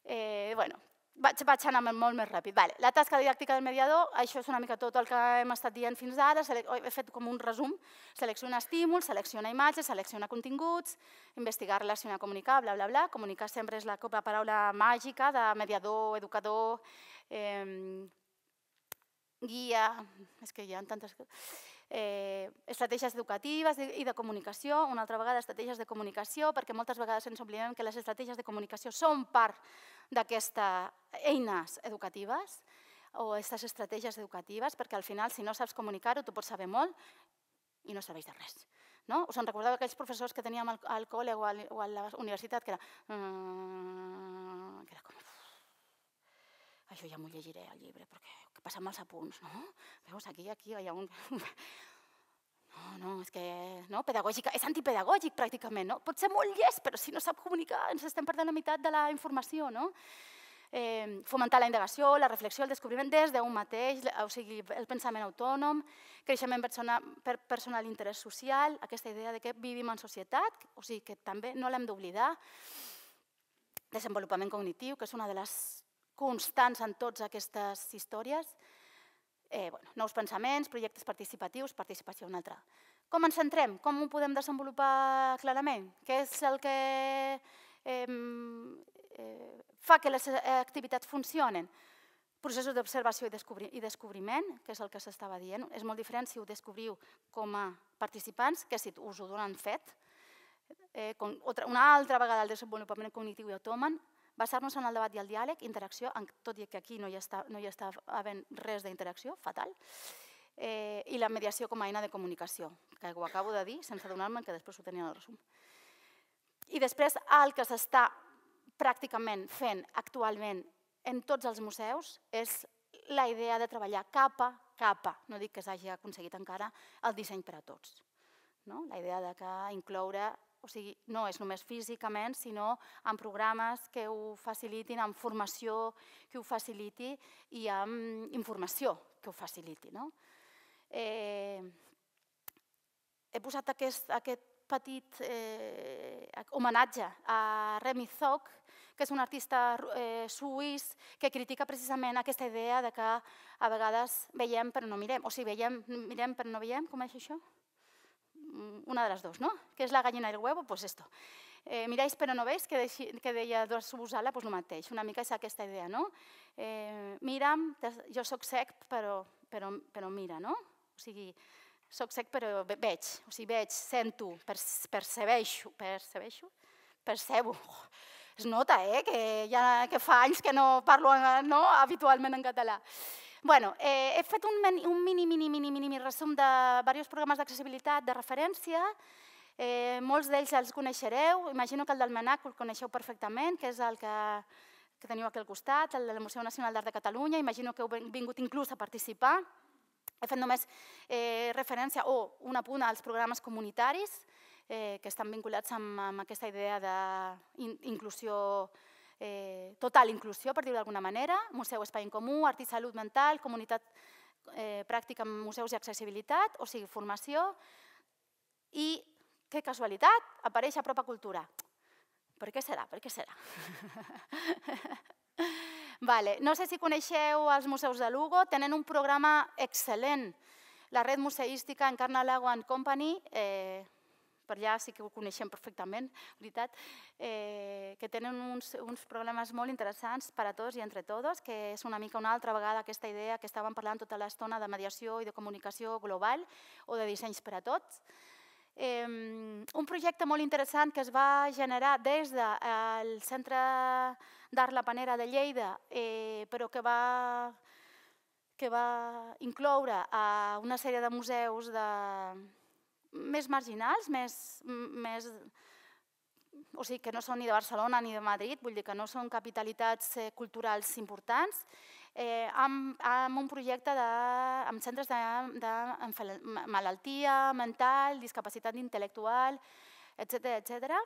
Eh, bueno, vaig, vaig anar molt més ràpid. Vale. La tasca didàctica del mediador, això és una mica tot el que hem estat dient fins ara, oh, he fet com un resum, selecciona estímuls, selecciona imatges, selecciona continguts, investigar, relacionar, comunicar, bla, bla, bla. Comunicar sempre és la paraula màgica de mediador, educador, eh, guia, és que hi ha tantes eh, estratègies educatives i de comunicació, una altra vegada estratègies de comunicació, perquè moltes vegades ens oblidem que les estratègies de comunicació són part d'aquestes eines educatives o aquestes estratègies educatives, perquè al final, si no saps comunicar-ho, tu pots saber molt i no serveix de res. No? Us en recordeu aquells professors que teníem al, al col·le o, o a la universitat, que era... Mm, que era com això ja m'ho llegiré al llibre, perquè què passa amb els apunts, no? Veus, aquí, aquí hi ha un... No, no, és que no, pedagògica, és antipedagògic pràcticament, no? Pot ser molt llest, però si no sap comunicar ens estem perdent la meitat de la informació, no? Eh, fomentar la indagació, la reflexió, el descobriment des d'un mateix, o sigui, el pensament autònom, creixement personal, per personal interès social, aquesta idea de que vivim en societat, o sigui, que també no l'hem d'oblidar, desenvolupament cognitiu, que és una de les constants en totes aquestes històries, eh, bueno, nous pensaments, projectes participatius, participació una altra. Com ens centrem? Com ho podem desenvolupar clarament? Què és el que eh, eh, fa que les eh, activitats funcionen? Processos d'observació i, descobri i descobriment, que és el que s'estava dient. És molt diferent si ho descobriu com a participants que si us ho donen fet. Eh, una altra vegada el desenvolupament cognitiu i autòman, Basar-nos en el debat i el diàleg, interacció, tot i que aquí no hi està, no hi està havent res d'interacció, fatal, eh, i la mediació com a eina de comunicació, que ho acabo de dir sense adonar-me'n que després ho tenia en el resum. I després, el que s'està pràcticament fent actualment en tots els museus és la idea de treballar capa a capa, no dic que s'hagi aconseguit encara el disseny per a tots. No? La idea de que incloure o sigui, no és només físicament, sinó amb programes que ho facilitin, amb formació que ho faciliti i amb mm, informació que ho faciliti. No? Eh, he posat aquest, aquest petit eh, homenatge a Remy Zock, que és un artista eh, suís que critica precisament aquesta idea de que a vegades veiem però no mirem, o sigui, veiem, mirem però no veiem, com és això? Mm, una de las dos, ¿no? ¿Qué es la gallina el huevo? Pues esto. Eh, miráis però no veis, que, que deia dos usala, doncs el mateix, una mica és aquesta idea, no? Eh, mira'm, jo sóc sec, però, però, però mira, no? O sigui, sóc sec però veig, o sigui, veig, sento, percebeixo, percebeixo? Percebo. Es nota, eh, que, ja, que fa anys que no parlo eh, no, habitualment en català. Bueno, eh, he fet un, un mini, mini, mini, mini resum de diversos programes d'accessibilitat de referència. Eh, molts d'ells els coneixereu. Imagino que el del Manac el coneixeu perfectament, que és el que que teniu aquí al costat, el del Museu Nacional d'Art de Catalunya, imagino que heu vingut inclús a participar. He fet només eh, referència o oh, una punt als programes comunitaris eh, que estan vinculats amb, amb aquesta idea d'inclusió in, eh, total inclusió, per dir-ho d'alguna manera, museu espai en comú, art i salut mental, comunitat eh, pràctica en museus i accessibilitat, o sigui, formació, i, que casualitat, apareix a Propa Cultura. Per què serà? Per què serà? *laughs* vale. No sé si coneixeu els museus de Lugo, tenen un programa excel·lent. La red museística Encarna Lago and Company eh, per allà sí que ho coneixem perfectament, veritat, eh, que tenen uns, uns problemes molt interessants per a tots i entre tots, que és una mica una altra vegada aquesta idea que estàvem parlant tota l'estona de mediació i de comunicació global o de dissenys per a tots. Eh, un projecte molt interessant que es va generar des del Centre d'Art La Panera de Lleida, eh, però que va que va incloure a eh, una sèrie de museus de, més marginals, més, més, o sigui, que no són ni de Barcelona ni de Madrid, vull dir que no són capitalitats eh, culturals importants, eh, amb, amb un projecte de, amb centres de, de malaltia mental, discapacitat intel·lectual, etc etc.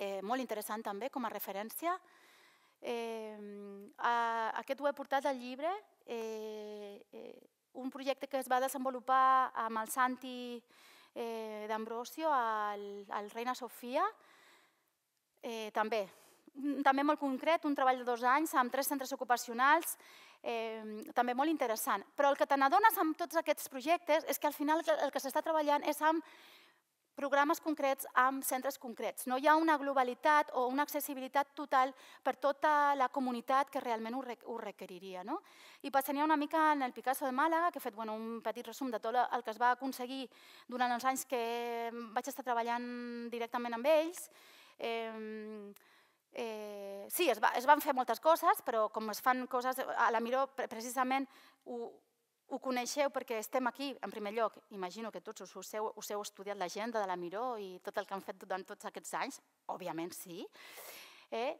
Eh, molt interessant també com a referència. Eh, a, aquest ho he portat al llibre, eh, eh, un projecte que es va desenvolupar amb el Santi Santi eh, d'Ambrosio al, al Reina Sofia, eh, també. També molt concret, un treball de dos anys amb tres centres ocupacionals, eh, també molt interessant. Però el que te n'adones amb tots aquests projectes és que al final el que s'està treballant és amb programes concrets amb centres concrets. No hi ha una globalitat o una accessibilitat total per tota la comunitat que realment ho, requeriria. No? I passaria una mica en el Picasso de Màlaga, que he fet bueno, un petit resum de tot el que es va aconseguir durant els anys que vaig estar treballant directament amb ells. Eh, eh, sí, es, va, es van fer moltes coses, però com es fan coses, a la Miró precisament ho, ho coneixeu perquè estem aquí, en primer lloc, imagino que tots us, us, heu, us heu estudiat l'agenda de la Miró i tot el que han fet durant tots aquests anys, òbviament sí. Eh?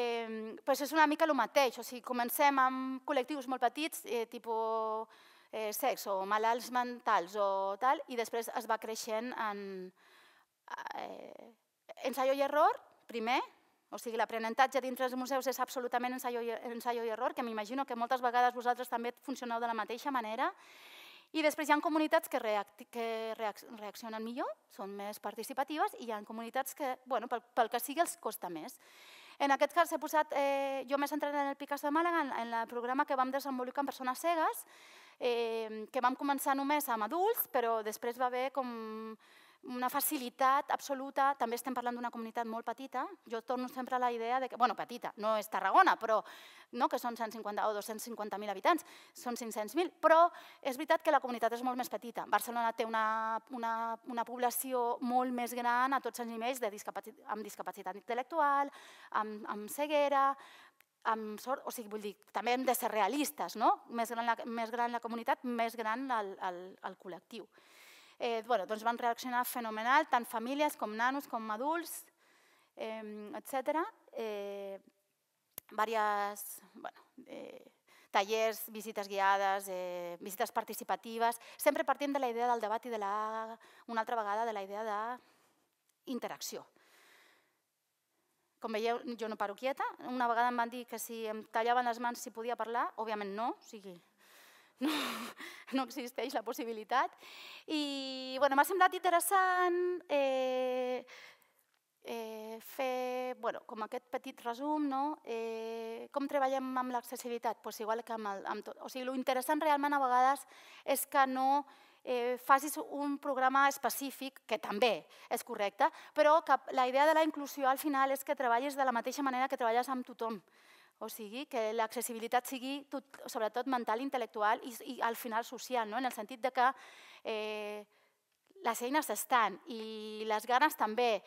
Eh, pues és una mica el mateix, o sigui, comencem amb col·lectius molt petits, eh, tipus eh, sex o malalts mentals o tal, i després es va creixent en eh, ensaio i error, primer, o sigui, l'aprenentatge dintre dels museus és absolutament ensaio i, ensaio i error, que m'imagino que moltes vegades vosaltres també funcioneu de la mateixa manera. I després hi ha comunitats que, que reac reaccionen millor, són més participatives, i hi ha comunitats que, bueno, pel, pel que sigui, els costa més. En aquest cas he posat, eh, jo m'he centrat en el Picasso de Màlaga, en, en el programa que vam desenvolupar amb persones cegues, eh, que vam començar només amb adults, però després va haver com una facilitat absoluta, també estem parlant d'una comunitat molt petita, jo torno sempre a la idea de que, bueno, petita, no és Tarragona, però no, que són 150 o 250.000 habitants, són 500.000, però és veritat que la comunitat és molt més petita. Barcelona té una, una, una població molt més gran a tots els nivells de discapacitat, amb discapacitat intel·lectual, amb, amb ceguera, amb sort, o sigui, vull dir, també hem de ser realistes, no? Més gran la, més gran la comunitat, més gran el, el, el col·lectiu eh, bueno, doncs van reaccionar fenomenal, tant famílies com nanos, com adults, eh, etc. Eh, vàries, bueno, eh, tallers, visites guiades, eh, visites participatives, sempre partint de la idea del debat i de la, una altra vegada de la idea d'interacció. Com veieu, jo no paro quieta. Una vegada em van dir que si em tallaven les mans si podia parlar, òbviament no, o sigui, no, *laughs* no existeix la possibilitat. I bueno, m'ha semblat interessant eh, eh, fer bueno, com aquest petit resum, no? eh, com treballem amb l'accessibilitat? Pues igual que amb, el, amb tot. O sigui, interessant realment a vegades és que no eh, facis un programa específic, que també és correcte, però que la idea de la inclusió al final és que treballis de la mateixa manera que treballes amb tothom. O sigui, que l'accessibilitat sigui tot, sobretot mental, intel·lectual i, i al final social, no? en el sentit de que eh, les eines estan i les ganes també,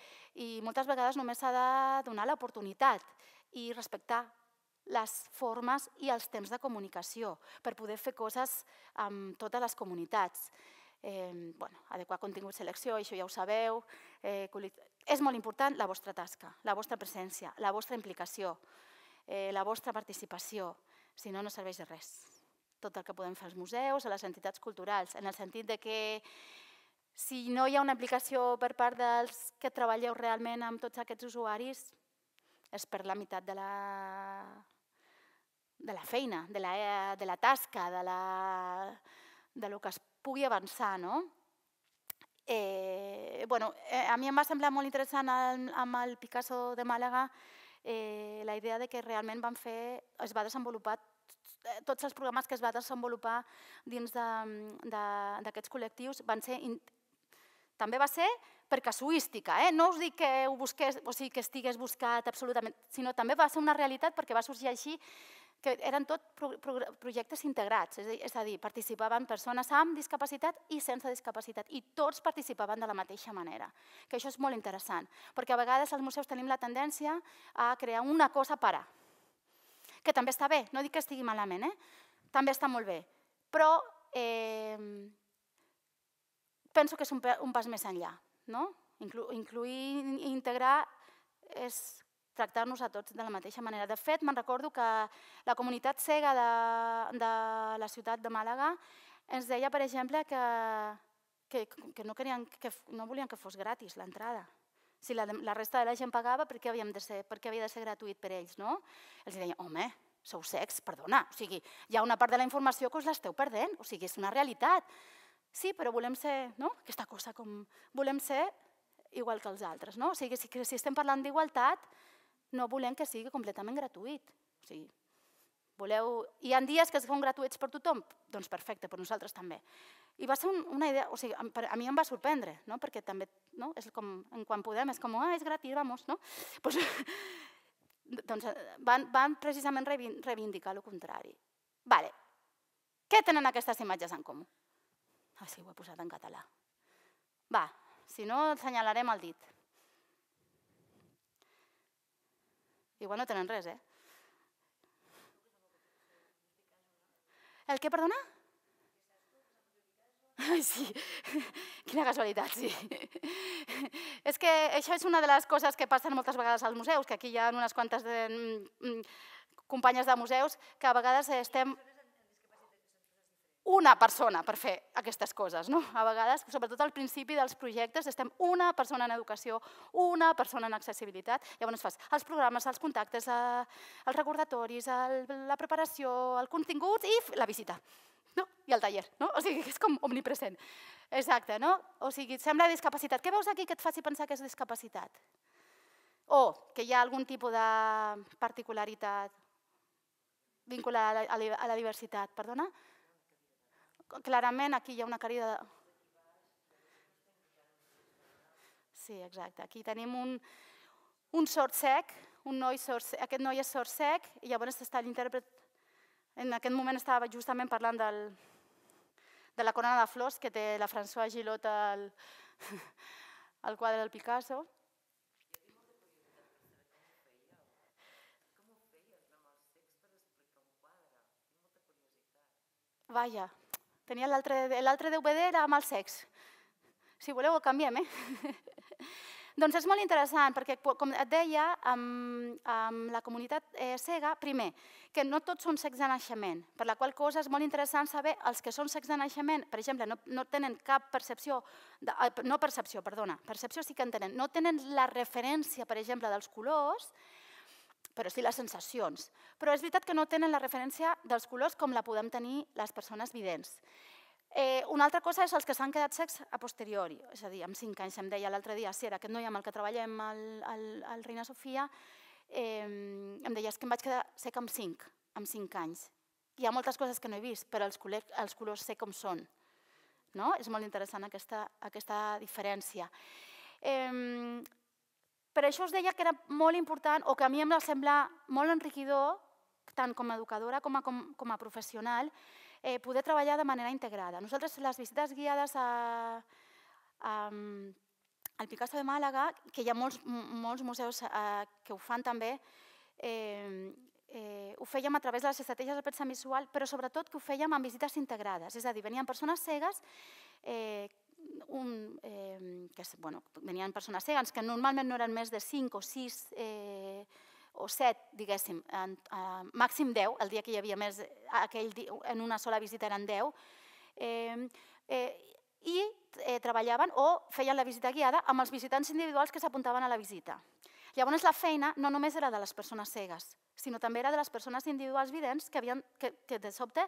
i moltes vegades només s'ha de donar l'oportunitat i respectar les formes i els temps de comunicació per poder fer coses amb totes les comunitats. Eh, bueno, adequar contingut selecció, això ja ho sabeu. Eh, és molt important la vostra tasca, la vostra presència, la vostra implicació eh, la vostra participació, si no, no serveix de res. Tot el que podem fer als museus, a les entitats culturals, en el sentit de que si no hi ha una aplicació per part dels que treballeu realment amb tots aquests usuaris, és per la meitat de la, de la feina, de la, de la tasca, de, la, de lo que es pugui avançar, no? Eh, bueno, eh, a mi em va semblar molt interessant amb el Picasso de Màlaga eh, la idea de que realment van fer, es va desenvolupar eh, tots els programes que es va desenvolupar dins d'aquests de, col·lectius van ser... In, també va ser per casuística, eh? no us dic que ho busqués, o sigui, que estigués buscat absolutament, sinó també va ser una realitat perquè va sorgir així que eren tot pro, pro, projectes integrats, és a, dir, és a dir, participaven persones amb discapacitat i sense discapacitat, i tots participaven de la mateixa manera, que això és molt interessant, perquè a vegades als museus tenim la tendència a crear una cosa para, que també està bé, no dic que estigui malament, eh? també està molt bé, però eh, penso que és un, un pas més enllà, no? Inclu, incluir i integrar és tractar-nos a tots de la mateixa manera. De fet, me'n recordo que la comunitat cega de, de la ciutat de Màlaga ens deia, per exemple, que, que, que, no, querien, que no volien que fos gratis l'entrada. Si la, la resta de la gent pagava, per què, havíem de ser, per què havia de ser gratuït per ells? No? Els deia, home, sou secs, perdona. O sigui, hi ha una part de la informació que us l'esteu perdent. O sigui, és una realitat. Sí, però volem ser, no? Aquesta cosa com... Volem ser igual que els altres. No? O sigui, si, si estem parlant d'igualtat, no volem que sigui completament gratuït. O sigui, voleu... Hi ha dies que fan gratuïts per tothom? Doncs perfecte, per nosaltres també. I va ser un, una idea, o sigui, a mi em va sorprendre, no? perquè també, no? és com, en quan podem, és com, ah, és gratis, vamos, no? *laughs* Pues, doncs van, van precisament reivindicar el contrari. Vale. Què tenen aquestes imatges en comú? Ah, sí, ho he posat en català. Va, si no, assenyalarem el dit. Igual no tenen res, eh? El què, perdona? Ai, sí, *laughs* quina casualitat, sí. *laughs* És que això és una de les coses que passen moltes vegades als museus, que aquí hi ha unes quantes de, mm, mm, companyes de museus que a vegades eh, estem una persona per fer aquestes coses. No? A vegades, sobretot al principi dels projectes, estem una persona en educació, una persona en accessibilitat, llavors fas els programes, els contactes, eh, els recordatoris, el, la preparació, el contingut i la visita. No? I el taller, no? O sigui, és com omnipresent. Exacte, no? O sigui, et sembla discapacitat. Què veus aquí que et faci pensar que és discapacitat? O que hi ha algun tipus de particularitat vinculada a la, a la diversitat, perdona? Perdona? clarament aquí hi ha una carida... De... Sí, exacte. Aquí tenim un, un sort sec, un noi sort sec, aquest noi és sort sec, i llavors està l'intèrpret... En aquest moment estava justament parlant del, de la corona de flors que té la François Gilot al, *laughs* al quadre del Picasso. Vaya, Tenia l'altre DVD era amb el sex. Si voleu ho canviem, eh? *laughs* doncs és molt interessant perquè, com et deia, amb, amb la comunitat eh, cega, primer, que no tots són secs de naixement, per la qual cosa és molt interessant saber els que són secs de naixement, per exemple, no, no tenen cap percepció, de, eh, no percepció, perdona, percepció sí que en tenen, no tenen la referència, per exemple, dels colors, però sí les sensacions. Però és veritat que no tenen la referència dels colors com la podem tenir les persones vidents. Eh, una altra cosa és els que s'han quedat secs a posteriori, és a dir, amb cinc anys, em deia l'altre dia, si era aquest noi amb el que treballem al, al, al Reina Sofia, eh, em deia, és que em vaig quedar sec amb cinc, amb cinc anys. Hi ha moltes coses que no he vist, però els colors, els colors sé com són. No? És molt interessant aquesta, aquesta diferència. Eh, per això us deia que era molt important, o que a mi em va semblar molt enriquidor, tant com a educadora com a, com, com a professional, eh, poder treballar de manera integrada. Nosaltres les visites guiades a, a, al Picasso de Màlaga, que hi ha molts, molts museus eh, que ho fan també, eh, eh, ho fèiem a través de les estratègies de pensament visual, però sobretot que ho fèiem amb visites integrades, és a dir, venien persones cegues eh, un, eh, que bueno, venien persones cegues, que normalment no eren més de 5 o 6 eh, o 7, diguéssim, en, eh, màxim 10, el dia que hi havia més, aquell dia, en una sola visita eren 10, eh, eh, i eh, treballaven o feien la visita guiada amb els visitants individuals que s'apuntaven a la visita. Llavors la feina no només era de les persones cegues, sinó també era de les persones individuals vidents que, havien, que, que de sobte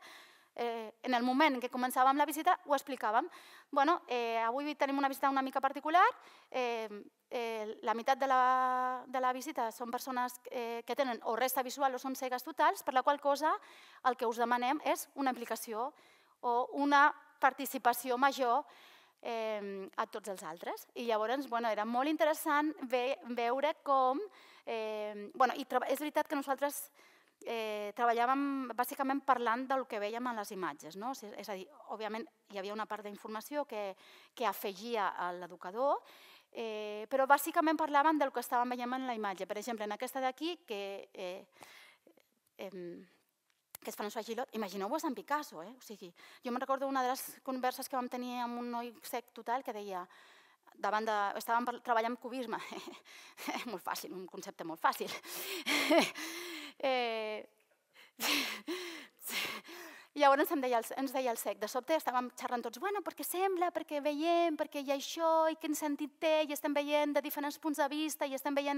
eh, en el moment en que començàvem la visita ho explicàvem. Bueno, eh, avui tenim una visita una mica particular, eh, eh, la meitat de la, de la visita són persones eh, que tenen o resta visual o són cegues totals, per la qual cosa el que us demanem és una implicació o una participació major eh, a tots els altres. I llavors, bueno, era molt interessant ve, veure com... Eh, bueno, i és veritat que nosaltres eh, treballàvem bàsicament parlant del que vèiem en les imatges. No? És a dir, òbviament hi havia una part d'informació que, que afegia l'educador, eh, però bàsicament parlaven del que estàvem veient en la imatge. Per exemple, en aquesta d'aquí, que, eh, eh, que és François Gilot, imagineu-vos en Picasso. Eh? O sigui, jo me'n recordo una de les converses que vam tenir amb un noi sec total que deia davant de... estàvem treballant cubisme. *laughs* molt fàcil, un concepte molt fàcil. *laughs* Eh... Llavors em deia el, ens deia el sec, de sobte estàvem xerrant tots, bueno, perquè sembla, perquè veiem, perquè hi ha això, i quin sentit té, i estem veient de diferents punts de vista, i estem veient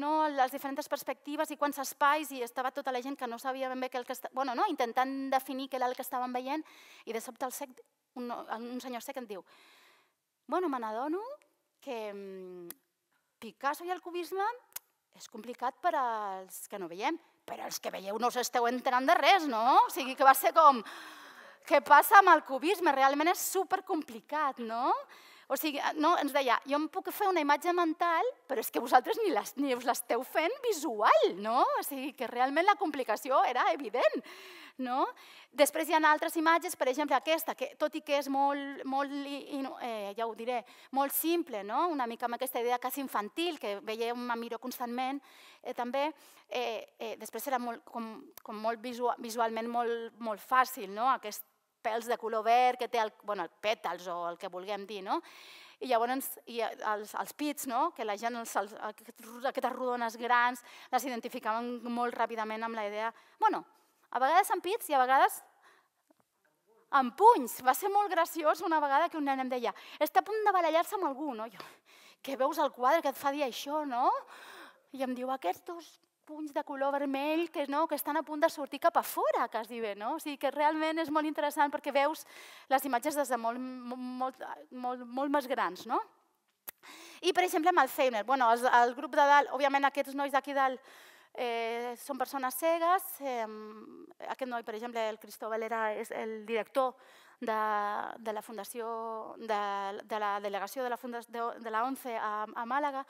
no, les diferents perspectives i quants espais, i estava tota la gent que no sabia ben bé què el que... estava... Bueno, no, intentant definir què era el que estàvem veient, i de sobte el sec, un, un senyor sec em diu, bueno, me n'adono que mm, Picasso i el cubisme és complicat per als que no veiem, però els que veieu no us esteu enterant de res, no? O sigui que va ser com... Què passa amb el cubisme? Realment és supercomplicat, complicat, No? O sigui, eh, no, ens deia, jo em puc fer una imatge mental, però és que vosaltres ni, les, ni us l'esteu fent visual, no? O sigui, que realment la complicació era evident, no? Després hi ha altres imatges, per exemple aquesta, que tot i que és molt, molt eh, ja ho diré, molt simple, no? una mica amb aquesta idea quasi infantil, que veieu un miro constantment, eh, també, eh, eh, després era molt, com, com molt visual, visualment molt, molt fàcil, no? Aquest, pèls de color verd que té el, bueno, pètals o el que vulguem dir, no? I llavors i els, els pits, no? que la gent, els, els, aquestes rodones grans, les identificaven molt ràpidament amb la idea... bueno, a vegades amb pits i a vegades amb punys. Va ser molt graciós una vegada que un nen em deia està a punt de barallar-se amb algú, no? Jo, que veus el quadre que et fa dir això, no? I em diu, aquests dos punys de color vermell que, no, que estan a punt de sortir cap a fora, que es diuen. No? O sigui que realment és molt interessant perquè veus les imatges des de molt, molt, molt, molt més grans. No? I, per exemple, amb Alzheimer. Bueno, el, el grup de dalt, òbviament aquests nois d'aquí dalt eh, són persones cegues. Eh, aquest noi, per exemple, el Cristóbal, era, és el director de, de la Fundació, de, de la delegació de la, de, de la ONCE a, a Màlaga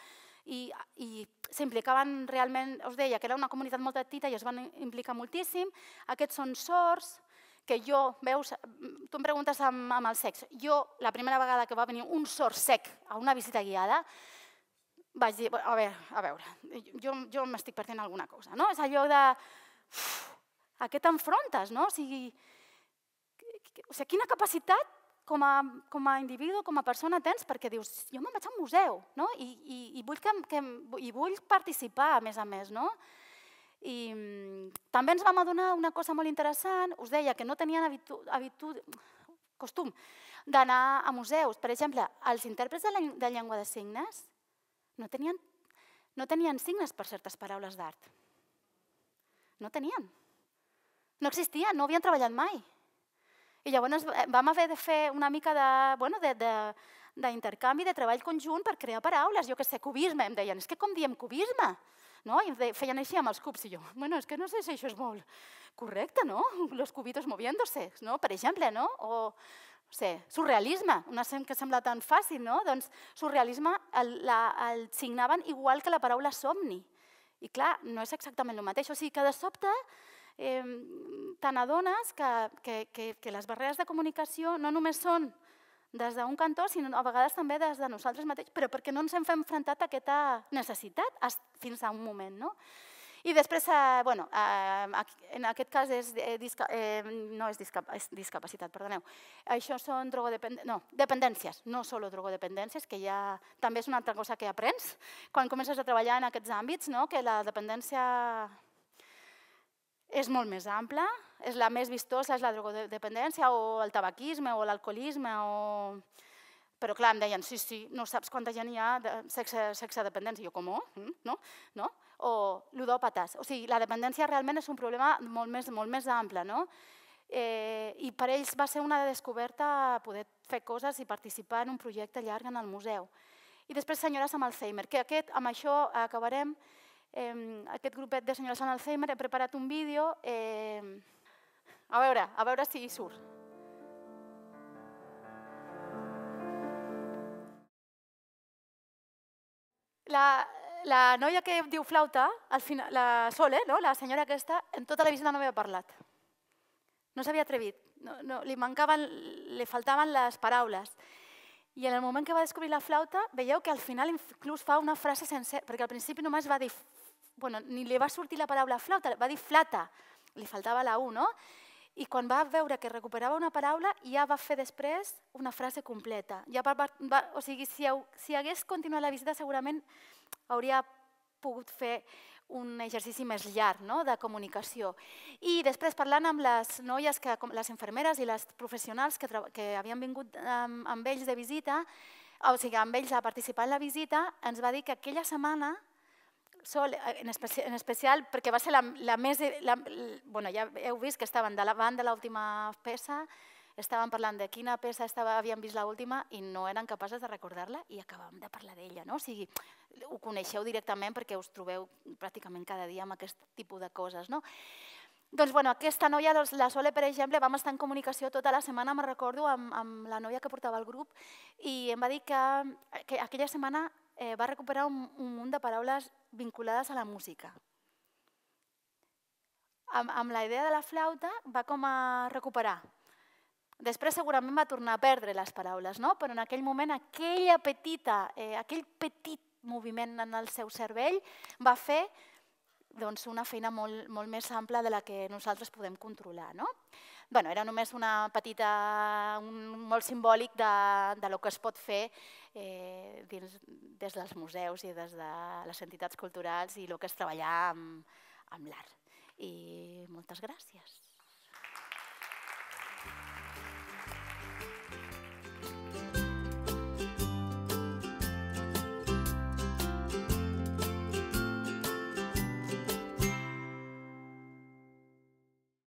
i, i s'implicaven realment, us deia que era una comunitat molt petita i es van implicar moltíssim. Aquests són sorts, que jo, veus, tu em preguntes amb, amb el sexe. Jo, la primera vegada que va venir un sort sec a una visita guiada, vaig dir, a veure, a veure jo, jo m'estic perdent alguna cosa, no? És allò de... Uf, a què t'enfrontes, no? O sigui, o sigui, quina capacitat com a, com a individu, com a persona, tens perquè dius, jo me'n vaig a un museu, no? I, i, i, vull que, que, i vull participar, a més a més, no? I mm, també ens vam adonar una cosa molt interessant, us deia que no tenien habitu, habitu, costum d'anar a museus. Per exemple, els intèrprets de, la, de llengua de signes no tenien, no tenien signes per certes paraules d'art. No tenien. No existien, no havien treballat mai. I llavors eh, vam haver de fer una mica de, bueno, de, de, d'intercanvi, de treball conjunt per crear paraules. Jo que sé, cubisme, em deien, és que com diem cubisme? No? I feien així amb els cubs i jo, bueno, és que no sé si això és molt correcte, no? *laughs* Los cubitos moviéndose, no? Per exemple, no? O, no sé, surrealisme, una que sembla tan fàcil, no? Doncs surrealisme el, la, el signaven igual que la paraula somni. I clar, no és exactament el mateix. O sigui que de sobte eh, te n'adones que, que, que, que les barreres de comunicació no només són des d'un cantó, sinó a vegades també des de nosaltres mateixos, però perquè no ens hem enfrontat a aquesta necessitat fins a un moment. No? I després, eh, bueno, eh, en aquest cas és, eh, disca, eh, no és, discap, és discapacitat, perdoneu. Això són drogodependències, no, dependències, no solo drogodependències, que ja també és una altra cosa que aprens quan comences a treballar en aquests àmbits, no? que la dependència és molt més ampla, és la més vistosa, és la drogodependència o el tabaquisme o l'alcoholisme o... Però clar, em deien, sí, sí, no saps quanta gent hi ha de sexe, sexe dependència. Jo, com? Mm, no? no? O ludòpates. O sigui, la dependència realment és un problema molt més, molt més ample, no? Eh, I per ells va ser una descoberta poder fer coses i participar en un projecte llarg en el museu. I després senyores amb Alzheimer, que aquest, amb això acabarem, eh, aquest grupet de senyors en Alzheimer, he preparat un vídeo. Eh, a veure, a veure si hi surt. La, la noia que diu flauta, al final, la Sole, no? la senyora aquesta, en tota la visita no havia parlat. No s'havia atrevit, no, no, li, mancaven, li faltaven les paraules. I en el moment que va descobrir la flauta, veieu que al final inclús fa una frase sencera, perquè al principi només va dir bueno, ni li va sortir la paraula flauta, va dir flata, li faltava la U, no? I quan va veure que recuperava una paraula, ja va fer després una frase completa. Ja va, va, o sigui, si, si hagués continuat la visita, segurament hauria pogut fer un exercici més llarg no? de comunicació. I després parlant amb les noies, que, com les infermeres i les professionals que, que havien vingut amb, um, amb ells de visita, o sigui, amb ells a participar en la visita, ens va dir que aquella setmana Sol, eh, en, especi en especial perquè va ser la, la més... La, la, bueno, ja heu vist que estaven de banda de l'última peça, estaven parlant de quina peça estava, havien vist l'última i no eren capaces de recordar-la i acabàvem de parlar d'ella. No? O sigui, ho coneixeu directament perquè us trobeu pràcticament cada dia amb aquest tipus de coses. No? Doncs bueno, aquesta noia, doncs, la Sole, per exemple, vam estar en comunicació tota la setmana, me recordo, amb, amb la noia que portava el grup i em va dir que, que aquella setmana eh, va recuperar un, un munt de paraules vinculades a la música. Amb, amb la idea de la flauta va com a recuperar. Després segurament va tornar a perdre les paraules, no? però en aquell moment aquella petita, eh, aquell petit moviment en el seu cervell va fer doncs, una feina molt, molt més ampla de la que nosaltres podem controlar. No? bueno, era només una petita, un, molt simbòlic de, de lo que es pot fer eh, dins, des dels museus i des de les entitats culturals i el que és treballar amb, amb l'art. I moltes gràcies.